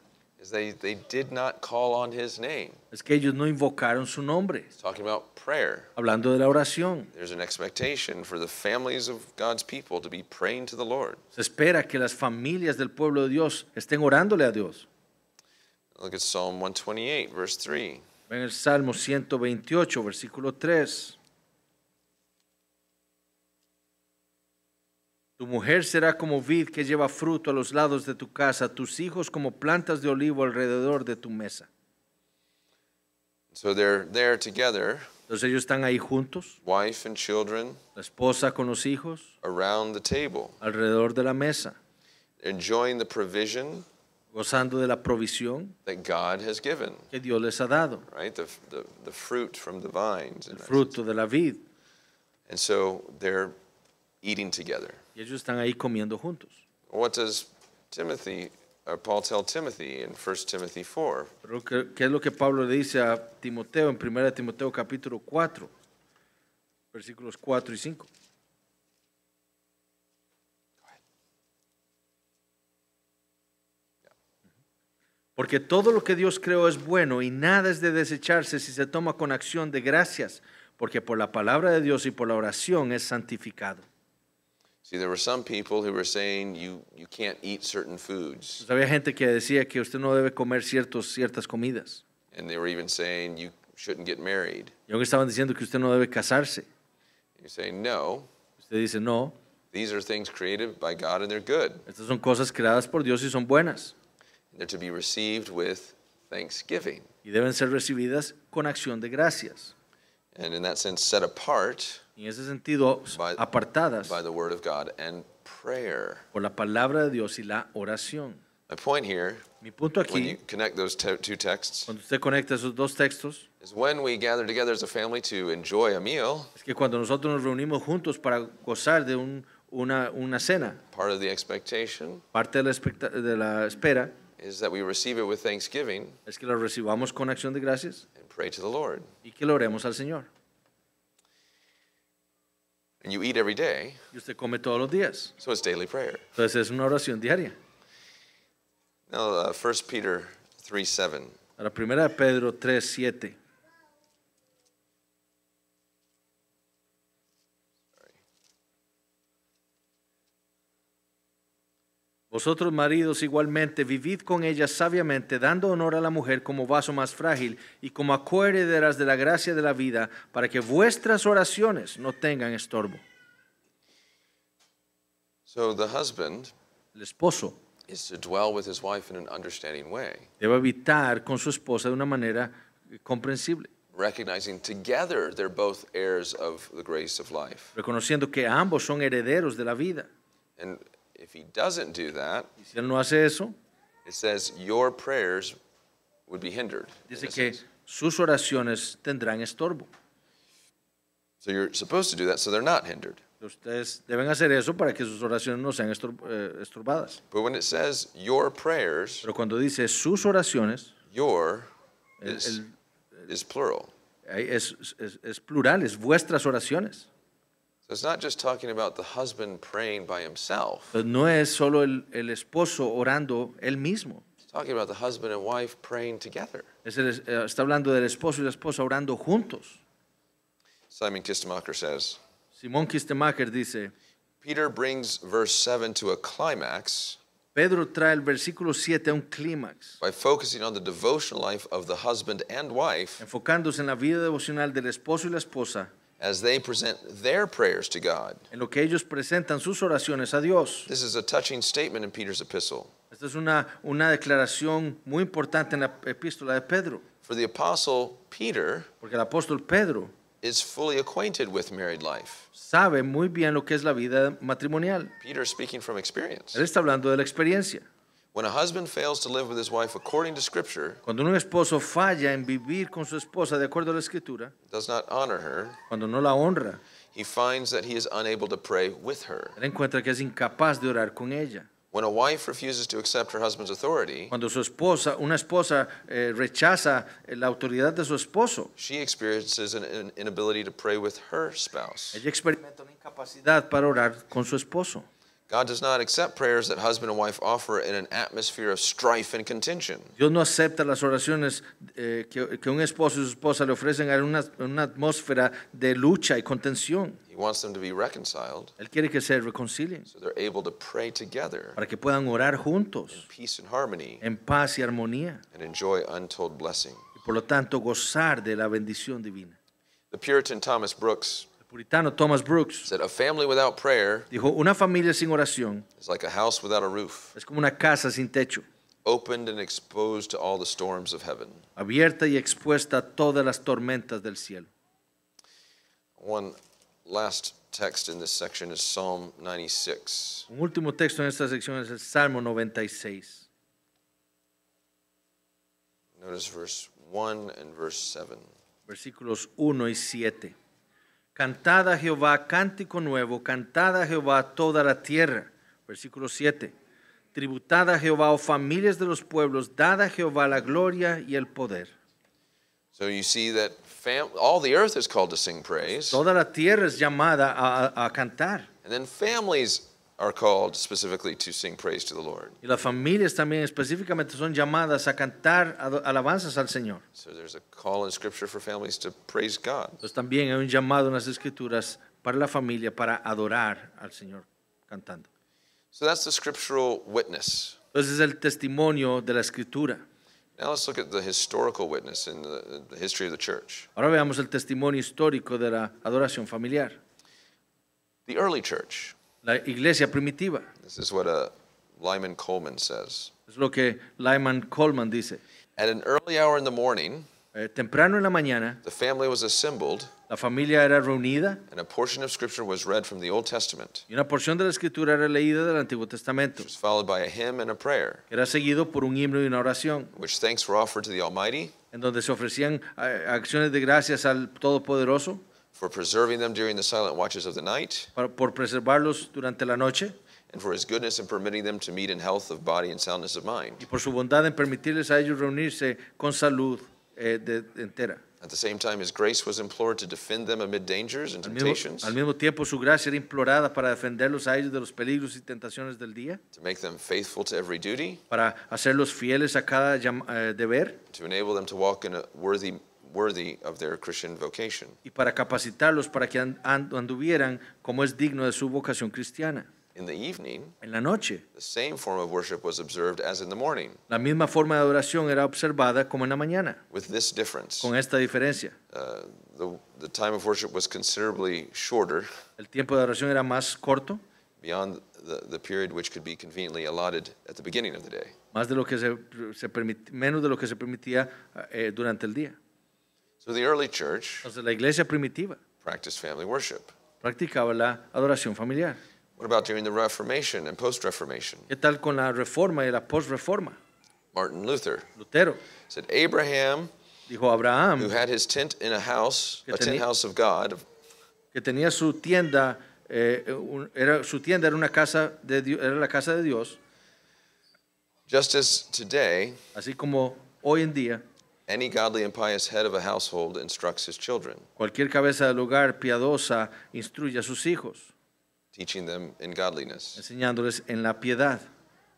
S1: They, they did not call on his name. Es que ellos no invocaron su nombre. talking about prayer.
S2: Hablando de la oración.
S1: There's an expectation for the families of God's people to be praying to the Lord.
S2: Se espera que las familias del pueblo de Dios estén orándole a Dios. Look at Psalm 128 verse 3. Ven el Salmo 128 versículo 3. Tu mujer será como vid que lleva fruto a los lados de tu casa, tus hijos como plantas de olivo alrededor de tu mesa.
S1: So Entonces
S2: ellos están ahí juntos. Wife and children. La esposa con los hijos. Around the table. Alrededor de la mesa. Enjoying the provision. Gozando de
S1: la provisión que Dios les ha dado. Right? The, fruit from the vines. El fruto de la vid. And so they're eating together.
S2: Y ellos están ahí comiendo juntos. What
S1: Timothy Paul Timothy
S2: in Timothy ¿qué, qué es lo que Pablo le dice a Timoteo en 1 Timoteo capítulo 4, versículos 4 y 5? Porque todo lo que Dios creó es bueno y nada es de desecharse si se toma con acción de gracias, porque por la palabra de Dios y por la oración es santificado había gente que decía que usted no debe comer ciertas comidas.
S1: Y aún
S2: estaban diciendo que usted no debe casarse.
S1: Usted dice no. Estas son cosas
S2: creadas por Dios y son buenas. Y deben ser recibidas con acción de gracias.
S1: and in that sense set apart en ese sentido by, apartadas by the word of God
S2: and prayer. por la palabra de Dios y la oración.
S1: My point here,
S2: Mi punto aquí, when you
S1: connect those two texts, cuando usted conecta esos dos textos, is when we gather together as a family to enjoy a
S2: meal, es que cuando nosotros nos reunimos juntos para gozar de un, una, una cena,
S1: part of the expectation,
S2: parte de la, de la espera, is that we receive it with thanksgiving, es que lo recibamos con acción de gracias, pray to the Lord. Y que oremos al Señor.
S1: And you eat every day. Y usted come todos los días. So it's daily prayer.
S2: Entonces es una oración diaria.
S1: Now, uh, 1
S2: Peter seven. Ahora, primera de Pedro 3:7. Vosotros maridos igualmente vivid con ella sabiamente, dando honor a la mujer como vaso más frágil y como acuérderas de la gracia de la vida, para que vuestras oraciones no tengan estorbo.
S1: So the el esposo is
S2: Debe habitar con su esposa de una manera comprensible. Reconociendo que ambos son herederos de la vida.
S1: If he doesn't do that, y si él
S2: no hace eso,
S1: it says your prayers would be hindered. Dice que
S2: sus oraciones tendrán estorbo. So you're supposed to do that, so they're not hindered. Ustedes deben hacer eso para que sus oraciones no sean eh, estorbadas.
S1: But when it says your prayers,
S2: pero cuando dice sus oraciones,
S1: your el, is, el, el, is plural. Es, es, es
S2: plural, es vuestras oraciones.
S1: It's not just talking about the husband praying
S2: by himself. No es solo el, el esposo orando él mismo. It's talking about the husband and wife praying together. Es el, eh, está hablando del esposo y la esposa orando juntos.
S1: Simon Kistemacher says. Simón Kistemacher dice. Peter brings verse 7 to a climax. Pedro trae el versículo 7 a un clímax. By focusing on the devotional life of the husband and wife. Enfocándose en la vida devocional del esposo y la esposa as they present their prayers to God. En lo que ellos presentan sus oraciones a
S2: Dios. This is a
S1: touching statement in Peter's
S2: epistle. Esta es una una declaración muy importante en la epístola de Pedro. For the apostle Peter, porque el apóstol Pedro is fully acquainted with married life. Sabe muy bien lo que es la vida matrimonial.
S1: Peter speaking from experience.
S2: Él está hablando de la experiencia. When a husband
S1: fails to live with his wife according to scripture,
S2: cuando un esposo falla en vivir con su esposa de acuerdo a la escritura, does not honor her,
S1: cuando no la honra, he finds that he is unable to pray with her. Él
S2: encuentra que es incapaz de orar con ella. When a wife refuses to accept her husband's authority, cuando su esposa, una esposa eh, rechaza eh, la autoridad de su esposo, she experiences an,
S1: an inability to pray with her spouse.
S2: Ella experimenta una incapacidad para orar con su esposo.
S1: God does not accept prayers that husband and wife offer in an atmosphere of strife and contention.
S2: Dios no acepta las oraciones eh, que, que, un esposo y su esposa le ofrecen en una, una, atmósfera de lucha y contención. He wants them to be reconciled. Él quiere que se reconcilien. So they're able to pray together. Para que puedan orar juntos. In peace and harmony. En paz y armonía. And enjoy untold blessing. Y por lo tanto gozar de la bendición divina.
S1: The Puritan Thomas Brooks puritano Thomas Brooks said, "A family without prayer
S2: dijo, una familia sin oración is like a house without a roof, es como una casa sin techo, opened and exposed to all the storms of heaven." abierta y expuesta a todas las tormentas del cielo.
S1: One last text in this section is Psalm 96.
S2: Un último texto en esta sección es el Salmo 96. Notice verse 1 and verse 7. Versículos 1 y 7. Cantada a Jehová cántico nuevo, cantada a Jehová toda la tierra. Versículo 7. Tributada a Jehová, o oh familias de los pueblos, dada a Jehová la gloria y el poder. So you see all the earth
S1: is called to sing praise.
S2: Toda la tierra es llamada a, a cantar. And then families y las familias también específicamente son llamadas a cantar alabanzas al Señor. So Entonces también hay un llamado en las escrituras para la familia para adorar al Señor cantando.
S1: So that's the Entonces
S2: es el testimonio de la escritura. Ahora veamos el testimonio histórico de la adoración familiar. The early church.
S1: La iglesia primitiva. This is what a uh, Lyman Coleman says. Es lo que Lyman Coleman dice. At an early hour in the morning, eh, temprano en la mañana, the family was assembled.
S2: La familia era reunida.
S1: And a portion of scripture was read from the Old Testament.
S2: Y una porción de la escritura era leída del Antiguo Testamento. It was followed by a hymn and a prayer. Era seguido por un himno y una oración. Which thanks were offered to the Almighty. En donde se ofrecían eh, acciones de gracias al Todopoderoso. for preserving them during the silent watches of the night, para, por preservarlos durante la
S1: noche, and for his goodness in permitting them to meet in health of body and soundness of mind. y
S2: por su bondad en permitirles a ellos reunirse con salud
S1: eh, de- entera. At the same time, his grace was implored to defend them amid dangers and temptations, al mismo
S2: tiempo, su gracia era implorada para defenderlos a ellos de los peligros y tentaciones del día,
S1: to make them faithful to every duty,
S2: para hacerlos
S1: fieles a cada eh, deber, to enable them to walk in a worthy worthy of their Christian vocation.
S2: y para capacitarlos para que anduvieran como es digno de su vocación cristiana. In the evening, En la noche,
S1: the same form of worship was observed as in the morning,
S2: la misma forma de adoración era observada como en la mañana, with this difference. con esta diferencia. Uh, the, the time of worship was considerably shorter El tiempo de adoración era más corto, beyond
S1: the, the period which could be conveniently allotted at the beginning of the day.
S2: más de lo que se, se permit- menos de lo que se permitía eh, durante el día. So the early church Entonces la iglesia primitiva practiced family worship. practicaba la adoración familiar. What about during the Reformation and post-Reformation? ¿Qué tal con la reforma y la post-reforma? Martin Luther
S1: Lutero said Abraham, dijo who had his tent in a house, Que a tent house
S2: of God, que tenía su tienda, eh, un- era, su tienda era una casa de Dios, era la casa de Dios, just as today así como hoy en día any godly and pious head of a household instructs his children. Cualquier cabeza de hogar piadosa instruye a sus hijos. Teaching them in godliness. Enseñándoles en la piedad.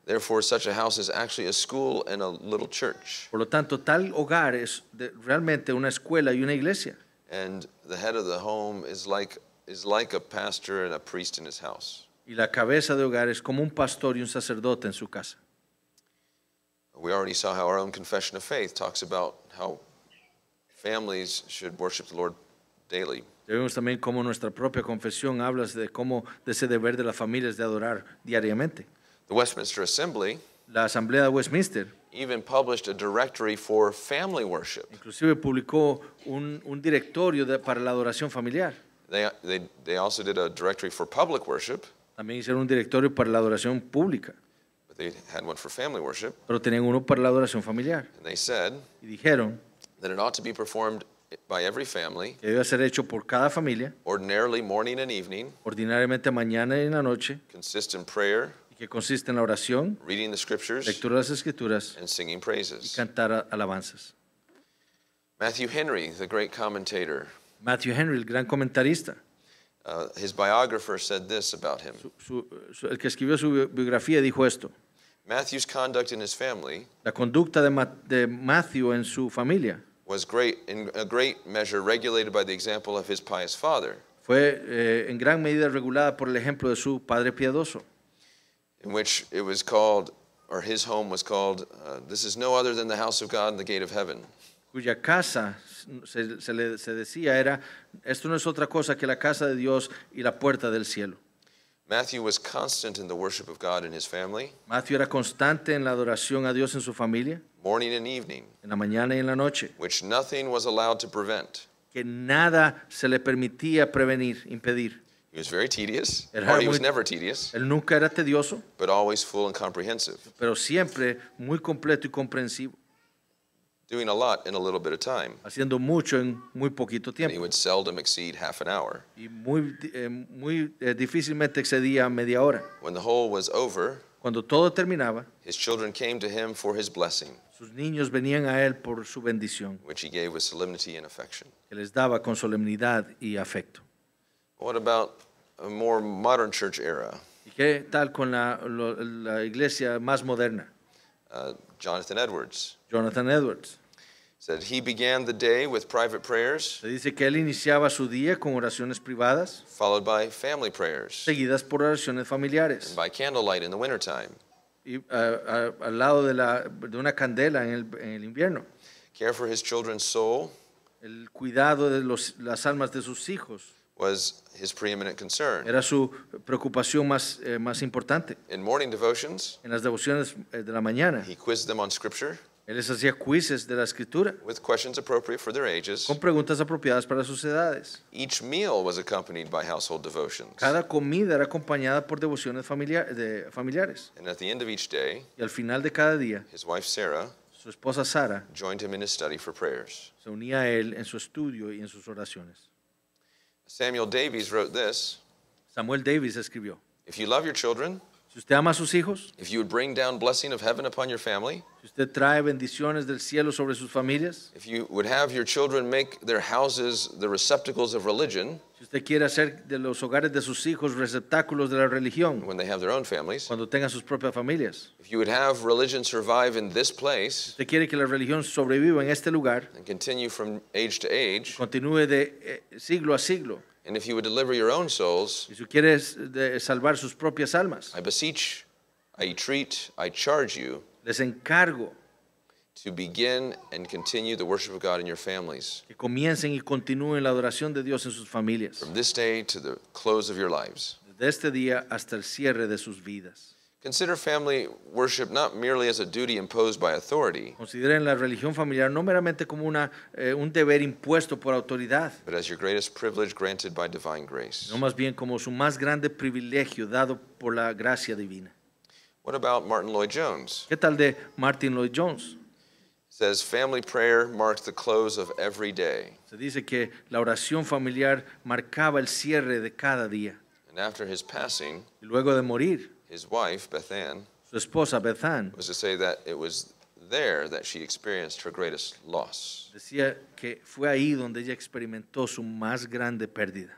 S2: Therefore, such a house is actually a school and a little church. Por lo tanto, tal hogar es de, realmente una escuela y una iglesia. And
S1: the head of the home is like is like a pastor and a priest in his house.
S2: Y la cabeza de hogar es como un pastor y un sacerdote en su casa.
S1: We already saw how our own confession of faith talks about how families should worship the Lord
S2: daily. Debemos también cómo nuestra propia confesión habla de cómo de ese deber de las familias de adorar diariamente. The Westminster Assembly La Asamblea de Westminster even published
S1: a directory for family worship.
S2: inclusive publicó un, un directorio de, para la adoración familiar.
S1: They, they, they also did a directory for public worship. También hicieron
S2: un directorio para la adoración pública
S1: they had one for family worship.
S2: Pero tenían uno para la adoración familiar. And
S1: they said y dijeron that it ought to be performed by every family.
S2: Que debe ser hecho por cada familia. Ordinarily morning and evening. Ordinariamente mañana y en la noche. in prayer. Y que consiste en la oración. Reading the scriptures. Lectura de las escrituras. And singing praises. Y cantar alabanzas.
S1: Matthew Henry, the great commentator.
S2: Matthew Henry, el gran comentarista.
S1: Uh, his biographer said this about him. Su,
S2: su, el que escribió su biografía dijo esto.
S1: Matthew's conduct in his family
S2: La conducta de, Ma, de Matthew en su familia
S1: was great in a great measure regulated by the example of his pious father.
S2: Fue eh, en gran medida regulada por el ejemplo de su padre piadoso.
S1: In which it was called or his home was called uh, this is no other
S2: than the house of God and the gate of heaven. cuya casa se, decía era, esto no es otra cosa que la casa de Dios y la puerta del cielo. Matthew era constante en la adoración a Dios en su familia. Morning and evening. En la mañana y en la noche. Que nada se le permitía prevenir, impedir. Era was Él nunca era tedioso. Pero siempre muy completo y comprensivo. doing a lot in a little bit of time. Haciendo mucho en muy poquito tiempo. And he would
S1: seldom exceed half an hour.
S2: Y muy eh, muy eh, difícilmente excedía media hora.
S1: When the whole was over, cuando todo terminaba, his children came to him for his blessing.
S2: Sus niños venían a él por su bendición. Which he gave with solemnity and affection. Que les daba con solemnidad y afecto. What about a more modern church era? ¿Y qué tal con la, la iglesia más moderna? Uh, Jonathan Edwards. Jonathan Edwards. Se dice que él iniciaba su día con oraciones privadas, seguidas por oraciones familiares, y, al lado de, una candela en el, invierno. El cuidado de las almas de sus hijos. was his preeminent concern. Era su preocupación más, eh, más importante. In morning devotions, en las devociones eh, de la mañana, he quizzed them on scripture. Él les hacía quizzes de la escritura with questions appropriate for their ages. con preguntas apropiadas para sus
S1: edades. Each meal was accompanied by household devotions.
S2: Cada comida era acompañada por devociones familiar, de, familiares.
S1: And at the end of each day, y al final de cada día, his wife Sarah su
S2: esposa Sara
S1: joined him in his study for prayers.
S2: se unía a él en su estudio y en sus oraciones.
S1: Samuel Davies wrote this. Samuel Davies escribió. If you love your children, Si usted ama a sus hijos, si usted
S2: trae bendiciones del cielo sobre sus familias, si usted quiere hacer de los hogares de sus hijos receptáculos de la religión,
S1: cuando tengan sus propias familias, si usted
S2: quiere que la religión sobreviva en este lugar, continúe de eh, siglo a siglo, And if you would deliver your own souls, y si quieres salvar sus propias almas, I beseech, I entreat, I charge you, les encargo
S1: to begin and continue the worship of God in your families. Que
S2: comiencen y continúen la adoración de Dios en sus familias. From this day to the close of your lives. Desde este día hasta el cierre de sus vidas.
S1: Consider family worship not merely as a duty imposed by authority.
S2: Consideren la religión familiar no meramente como una eh, un deber impuesto por autoridad.
S1: But as your greatest privilege granted by divine grace. No
S2: más bien como su más grande privilegio dado por la gracia divina. What about Martin Lloyd Jones? ¿Qué tal de Martin Lloyd Jones?
S1: Says family prayer marks the close of every day.
S2: Se dice que la oración familiar marcaba el cierre de cada día. And after his passing, y luego de morir, his wife, Bethan, su esposa Bethan, was to say that it was there that
S1: she experienced her greatest loss.
S2: Decía que fue ahí donde ella experimentó su más grande pérdida.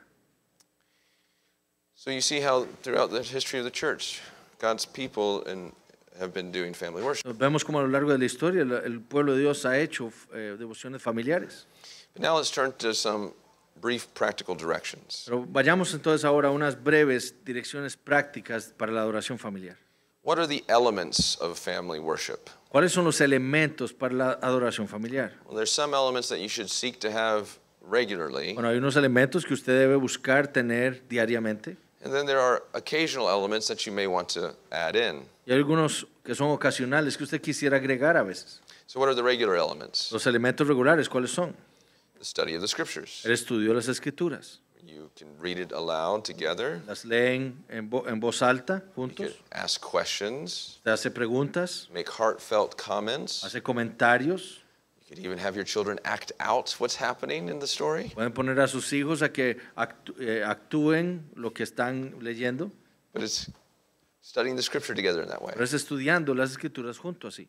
S2: So
S1: you see how throughout the history of the church, God's people and have been doing family worship.
S2: Vemos como a lo largo de la historia el pueblo de Dios ha hecho eh, devociones familiares. But now let's turn to some brief practical directions. Pero vayamos entonces ahora a unas breves direcciones prácticas para la adoración familiar. What are the elements of family worship? ¿Cuáles son los elementos para la adoración familiar?
S1: Well, there's some elements that you should seek to have regularly. Bueno, hay unos
S2: elementos que usted debe buscar tener diariamente.
S1: And then there are occasional elements that you
S2: may want to add in. Y hay algunos que son ocasionales que usted quisiera agregar a veces. So what are the regular elements? Los elementos regulares, ¿cuáles son? the study of the scriptures. El estudio de las escrituras. You can read it aloud together. Las leen en, vo en voz alta
S1: juntos. You can ask questions. Te hace preguntas. Make heartfelt comments. Hace
S2: comentarios. You could even have your children act out what's happening in the story. Pueden poner a sus hijos a que eh, actúen lo que están leyendo. But it's studying the scripture together in that way. Pero es estudiando las escrituras juntos así.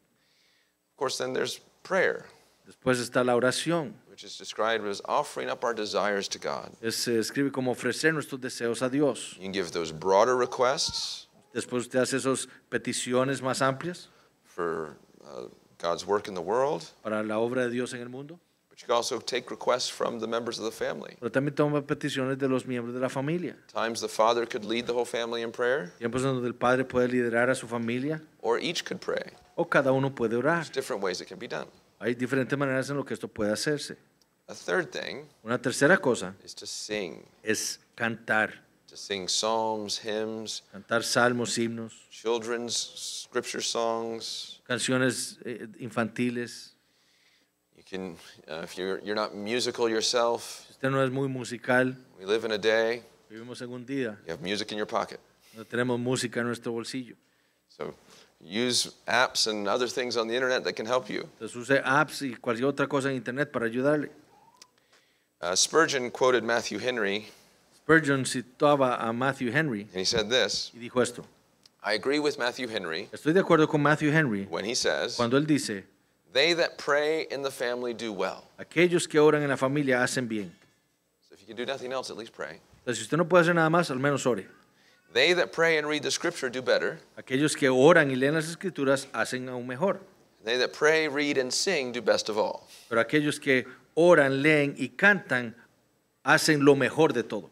S2: Of course, then there's prayer. Después está la oración.
S1: which is described as offering up our desires to
S2: God. Se escribe como ofrecer nuestros deseos a Dios. You can give those broader requests. Después usted hace esos peticiones más amplias. For uh, God's work in the world.
S1: Para la obra de Dios en el mundo. But you can also take requests from the members of the family.
S2: Pero también toma peticiones de los miembros de la familia.
S1: Times the father could lead the whole family in prayer.
S2: Tiempos donde el padre puede liderar a su familia.
S1: Or each could pray.
S2: O cada uno puede orar. There's
S1: different ways it can be
S2: done. Hay diferentes maneras en lo que esto puede hacerse. Una tercera cosa
S1: es cantar. Cantar salmos,
S2: himnos, canciones infantiles. Si usted no es muy musical, vivimos en un día. No tenemos música en nuestro bolsillo.
S1: So use apps and other things on the internet that can help you.
S2: use apps y cualquier otra cosa en internet para ayudarle. Uh, Spurgeon quoted Matthew Henry. Spurgeon citaba a Matthew Henry. And he said this. Y dijo esto. I agree with Matthew Henry. Estoy de acuerdo con Matthew Henry. When he says. Cuando él dice. They
S1: that pray in the family do well.
S2: Aquellos que oran en la familia hacen bien.
S1: So if you can do nothing else, at least pray.
S2: Entonces si usted no puede hacer nada más, al menos ore.
S1: They that pray and read the scripture
S2: do better. Aquellos que oran y leen las escrituras hacen aún mejor. They that pray, read and sing do best of all. Pero aquellos que oran, leen y cantan hacen lo mejor de todo.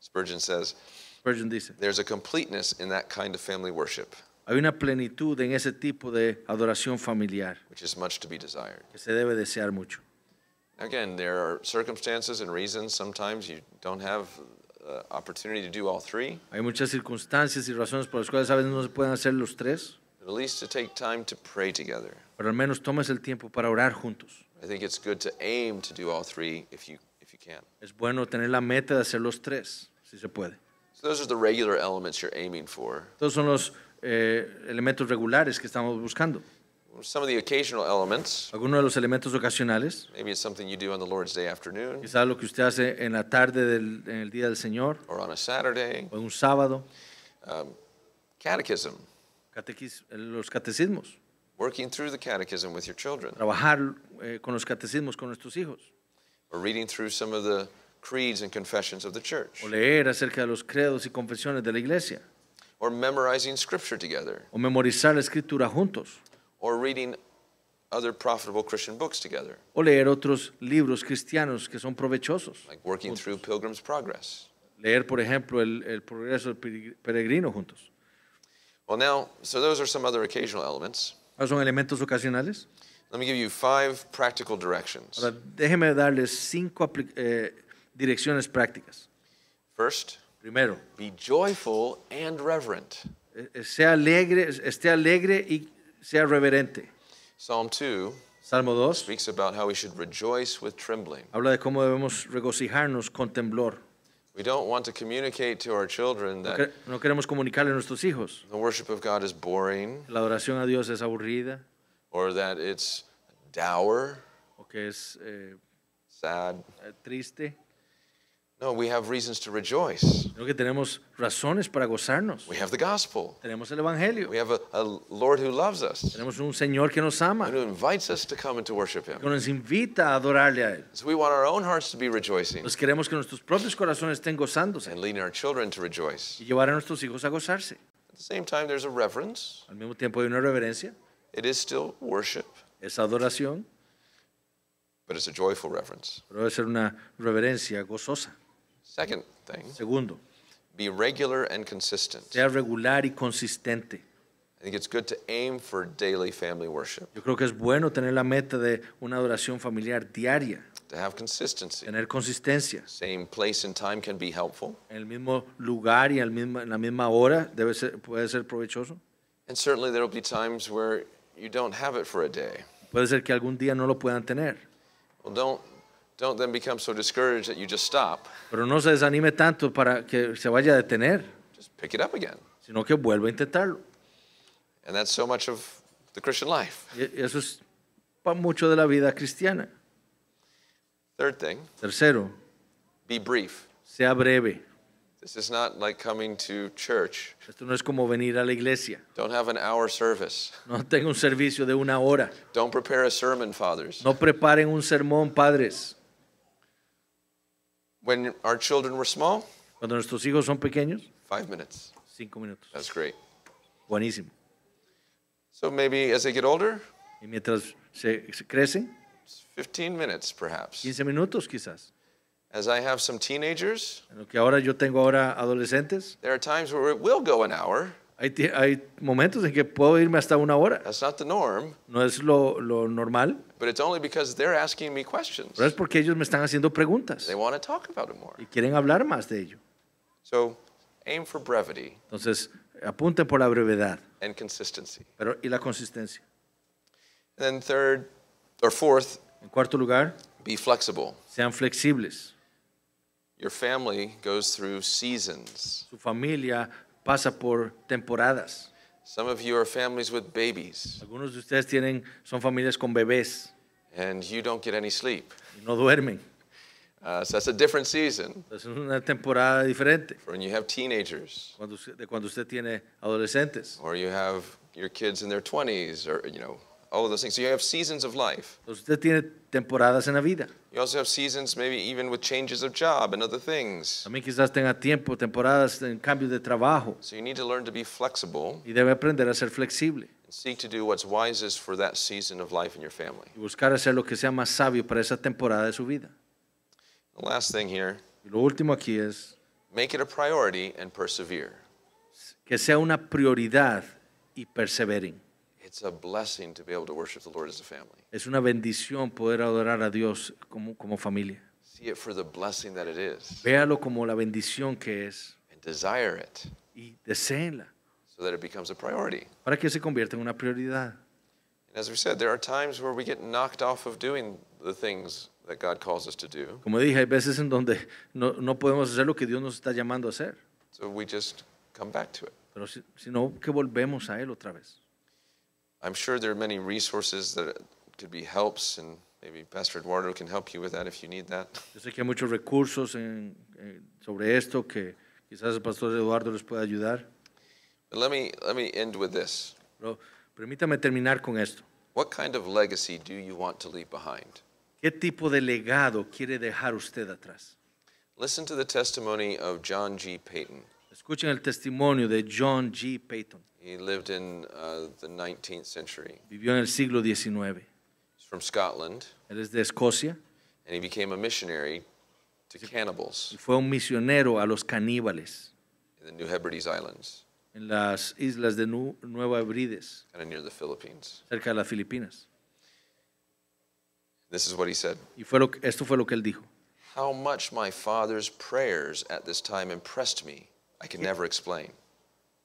S2: Spurgeon says, Spurgeon dice, there's a completeness in that kind of family worship. Hay una plenitud en ese tipo de adoración familiar. Which is much to be desired.
S1: Que se debe desear mucho. Again, there are circumstances and reasons sometimes you don't have Uh, opportunity
S2: Hay muchas circunstancias y razones por las cuales a veces no se pueden hacer los tres. Pero al menos tomes el tiempo para orar juntos. Es bueno tener la meta de hacer los tres, si se puede. todos son los eh, elementos regulares que estamos buscando some of the occasional elements. Algunos de los elementos ocasionales. Maybe it's something you do on the Lord's Day afternoon. Quizá lo que usted hace en la tarde del en el día del Señor. Or on a Saturday. O en un sábado. Um, catechism. Catequis, los catecismos. Working through the catechism with your children. Trabajar eh, con los catecismos con nuestros hijos.
S1: Or reading through some of the creeds
S2: and confessions of the church. O leer acerca de los credos y confesiones de la iglesia.
S1: Or memorizing scripture together.
S2: O memorizar la escritura juntos.
S1: or reading other profitable
S2: Christian books together. O leer otros libros cristianos que son provechosos. Like working juntos. through Pilgrim's Progress. Leer, por ejemplo, el, el Progreso del Peregrino juntos. Well, now, so those are some other occasional elements. Ah, son elementos ocasionales. Let me give
S1: you five practical directions. Ahora,
S2: déjeme darles cinco eh, direcciones prácticas.
S1: First, Primero, be joyful and reverent. Eh, eh,
S2: sea alegre, esté alegre y sea reverente.
S1: Salmo 2
S2: habla de cómo debemos regocijarnos con temblor. No, queremos comunicarle a nuestros hijos la adoración a Dios es aburrida o que es eh, sad. Eh, triste. No, we have reasons to rejoice. Creo que tenemos razones para gozarnos. We have the gospel. Tenemos el evangelio. We have a, a Lord who loves us. Tenemos un Señor que nos ama. And who invites us to come and to worship him. Que nos invita a adorarle a él. So we want our own hearts to be rejoicing. Nos queremos que nuestros propios corazones estén gozándose. And leading our children to rejoice. Y llevar a nuestros hijos a gozarse. At the same time there's a reverence. Al mismo tiempo hay una reverencia. It is still worship. Es adoración. But it's a joyful reverence. Pero debe ser una reverencia gozosa. Second thing. Segundo. Be regular and consistent. Sea regular y consistente. I think it's good to aim for daily family worship. Yo creo que es bueno tener la meta de una adoración familiar diaria. To have consistency. Tener consistencia. Same place and time can be helpful. En el mismo lugar y mismo, en la misma hora debe ser, puede ser provechoso.
S1: And certainly there will be times where you don't have it for a day.
S2: Puede ser que algún día no lo puedan tener.
S1: Well, don't don't then become so discouraged that you just stop.
S2: Pero no se desanime tanto para que se vaya a detener, Just pick it up again. sino que vuelva a intentarlo. And that's so much of the Christian life. Y eso es pa- mucho de la vida cristiana.
S1: Third thing, Tercero, be brief. sea breve. This is not like coming to church. Esto no es como venir a la iglesia. Don't have an hour service. No tenga un servicio de una hora. Don't prepare a sermon, fathers. No
S2: preparen un sermón, padres. When our children were small, Cuando nuestros hijos son pequeños,
S1: five minutes. cinco minutos. That's great. Buenísimo. So maybe as they get older, Y mientras se, crecen, 15 minutes perhaps. quince minutos quizás. As I have some
S2: teenagers, En lo que ahora yo tengo ahora adolescentes, there are times where it will go an hour, Hay, momentos en que puedo irme hasta una hora. No es lo, normal,
S1: pero es porque
S2: ellos me están haciendo preguntas y quieren hablar más de ello. Entonces, apunten por la brevedad
S1: pero, y la consistencia. En cuarto lugar, be
S2: sean flexibles.
S1: Your family
S2: Su familia pasa por temporadas.
S1: Some of you are families with babies.
S2: Algunos de ustedes tienen, son familias con bebés. And you don't get any sleep. No duermen. Uh, so that's a different season. Es una temporada diferente. When you have teenagers. Cuando, de cuando usted tiene adolescentes.
S1: Or you have your kids in their 20s or, you know, all oh, of those things. So you have seasons of life.
S2: Usted tiene temporadas en la vida.
S1: You also have seasons, maybe even with changes of job and other
S2: things. También quizás tenga tiempo, temporadas en cambio de trabajo.
S1: So you need to learn to be flexible.
S2: Y debe aprender a ser flexible.
S1: seek to do what's wisest for that season of life in your family.
S2: Y buscar hacer lo que sea más sabio para esa temporada de su vida. The last thing here. Y lo último aquí es.
S1: Make it a priority and persevere.
S2: Que sea una prioridad y persevering. Es una bendición poder adorar a Dios como, como familia. Véalo como la bendición que es. Y deseenla. Para que se convierta en una prioridad. Como dije, hay veces en donde no, no, podemos hacer lo que Dios nos está llamando a hacer. Pero si, no, que volvemos a él otra vez.
S1: I'm sure there are many resources that could be helps and maybe Pastor Eduardo can help you with that if you need that.
S2: Yo sé que hay muchos recursos en, en, sobre esto que quizás el Pastor Eduardo les pueda ayudar. But let me let me end with
S1: this. Pero permítame terminar con esto. What kind of legacy do you
S2: want to leave behind? ¿Qué tipo de legado quiere dejar usted atrás?
S1: Listen to the testimony of John G. Payton.
S2: Escuchen el testimonio de John G. Payton. He lived in uh, the 19th century. Vivió en el siglo XIX. He's from
S1: Scotland.
S2: Él es de Escocia.
S1: And he became a missionary to cannibals. Y
S2: fue un misionero a los caníbales. In the New Hebrides Islands. En las islas de nu Nueva Hebrides. Kind of near the Philippines. Cerca de las Filipinas. This is what he said. Y fue lo esto fue lo que él dijo. How much my father's
S1: prayers at this time impressed me.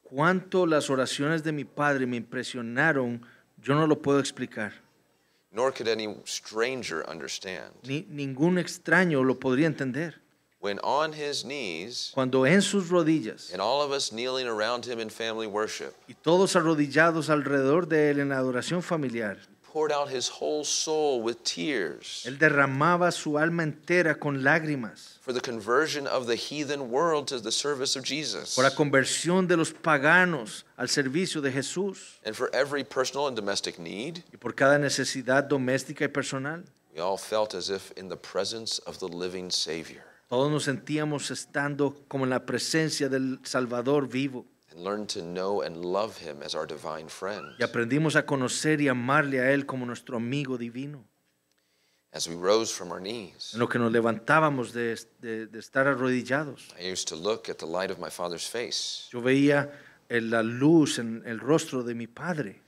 S2: Cuánto las oraciones de mi padre me impresionaron, yo no lo puedo explicar. Ni ningún extraño lo podría entender.
S1: When on his knees, cuando
S2: en sus rodillas,
S1: and all of us kneeling around him in family worship, y
S2: todos arrodillados alrededor de él en la adoración familiar, él derramaba su alma entera con lágrimas
S1: por la
S2: conversión de los paganos al servicio de Jesús y por cada necesidad doméstica y personal. Todos nos sentíamos estando como en la presencia del Salvador vivo. Y aprendimos a conocer y amarle a él como nuestro amigo divino. en lo que nos levantábamos de, estar arrodillados. Yo veía la luz en el rostro de mi padre.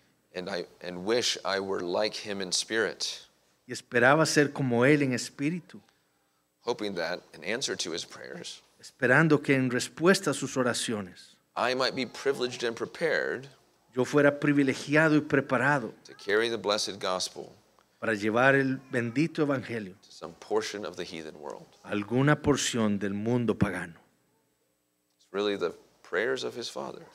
S2: Y esperaba ser como él en espíritu. Esperando que en respuesta a sus oraciones.
S1: I might be privileged and prepared
S2: yo fuera privilegiado y preparado to carry the blessed gospel para llevar el bendito evangelio to some portion of the heathen world. a alguna porción del mundo pagano.
S1: It's really the prayers of his father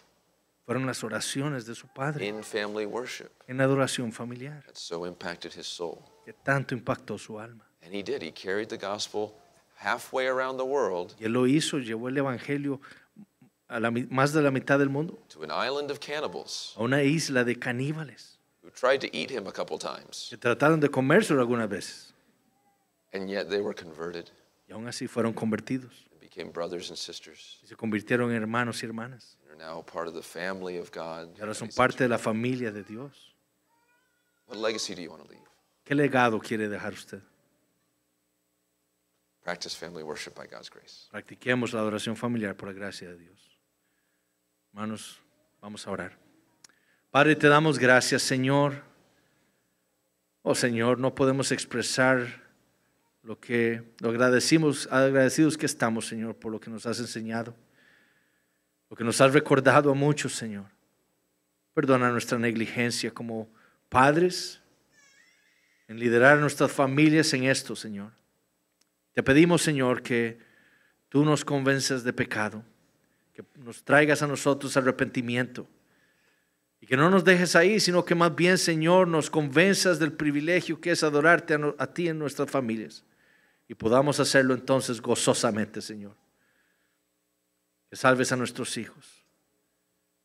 S1: Fueron las oraciones de su padre in family worship
S2: en adoración familiar that so impacted his soul. que tanto impactó su alma.
S1: And he did. He carried the gospel halfway around the world
S2: Y él lo hizo, llevó el evangelio a más de la mitad del mundo a una isla de caníbales que trataron de comerse algunas veces y aún así fueron convertidos y se convirtieron en hermanos y hermanas y ahora son parte de la familia de Dios. ¿Qué legado quiere dejar usted? Practiquemos la adoración familiar por la gracia de Dios. Hermanos, vamos a orar. Padre, te damos gracias, Señor. Oh Señor, no podemos expresar lo que lo agradecimos, agradecidos que estamos, Señor, por lo que nos has enseñado, lo que nos has recordado a muchos, Señor. Perdona nuestra negligencia como padres en liderar nuestras familias en esto, Señor. Te pedimos, Señor, que tú nos convences de pecado que nos traigas a nosotros arrepentimiento. Y que no nos dejes ahí, sino que más bien, Señor, nos convenzas del privilegio que es adorarte a, a ti en nuestras familias. Y podamos hacerlo entonces gozosamente, Señor. Que salves a nuestros hijos.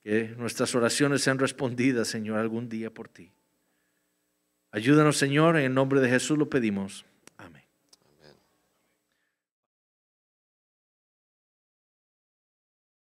S2: Que nuestras oraciones sean respondidas, Señor, algún día por ti. Ayúdanos, Señor, en el nombre de Jesús lo pedimos.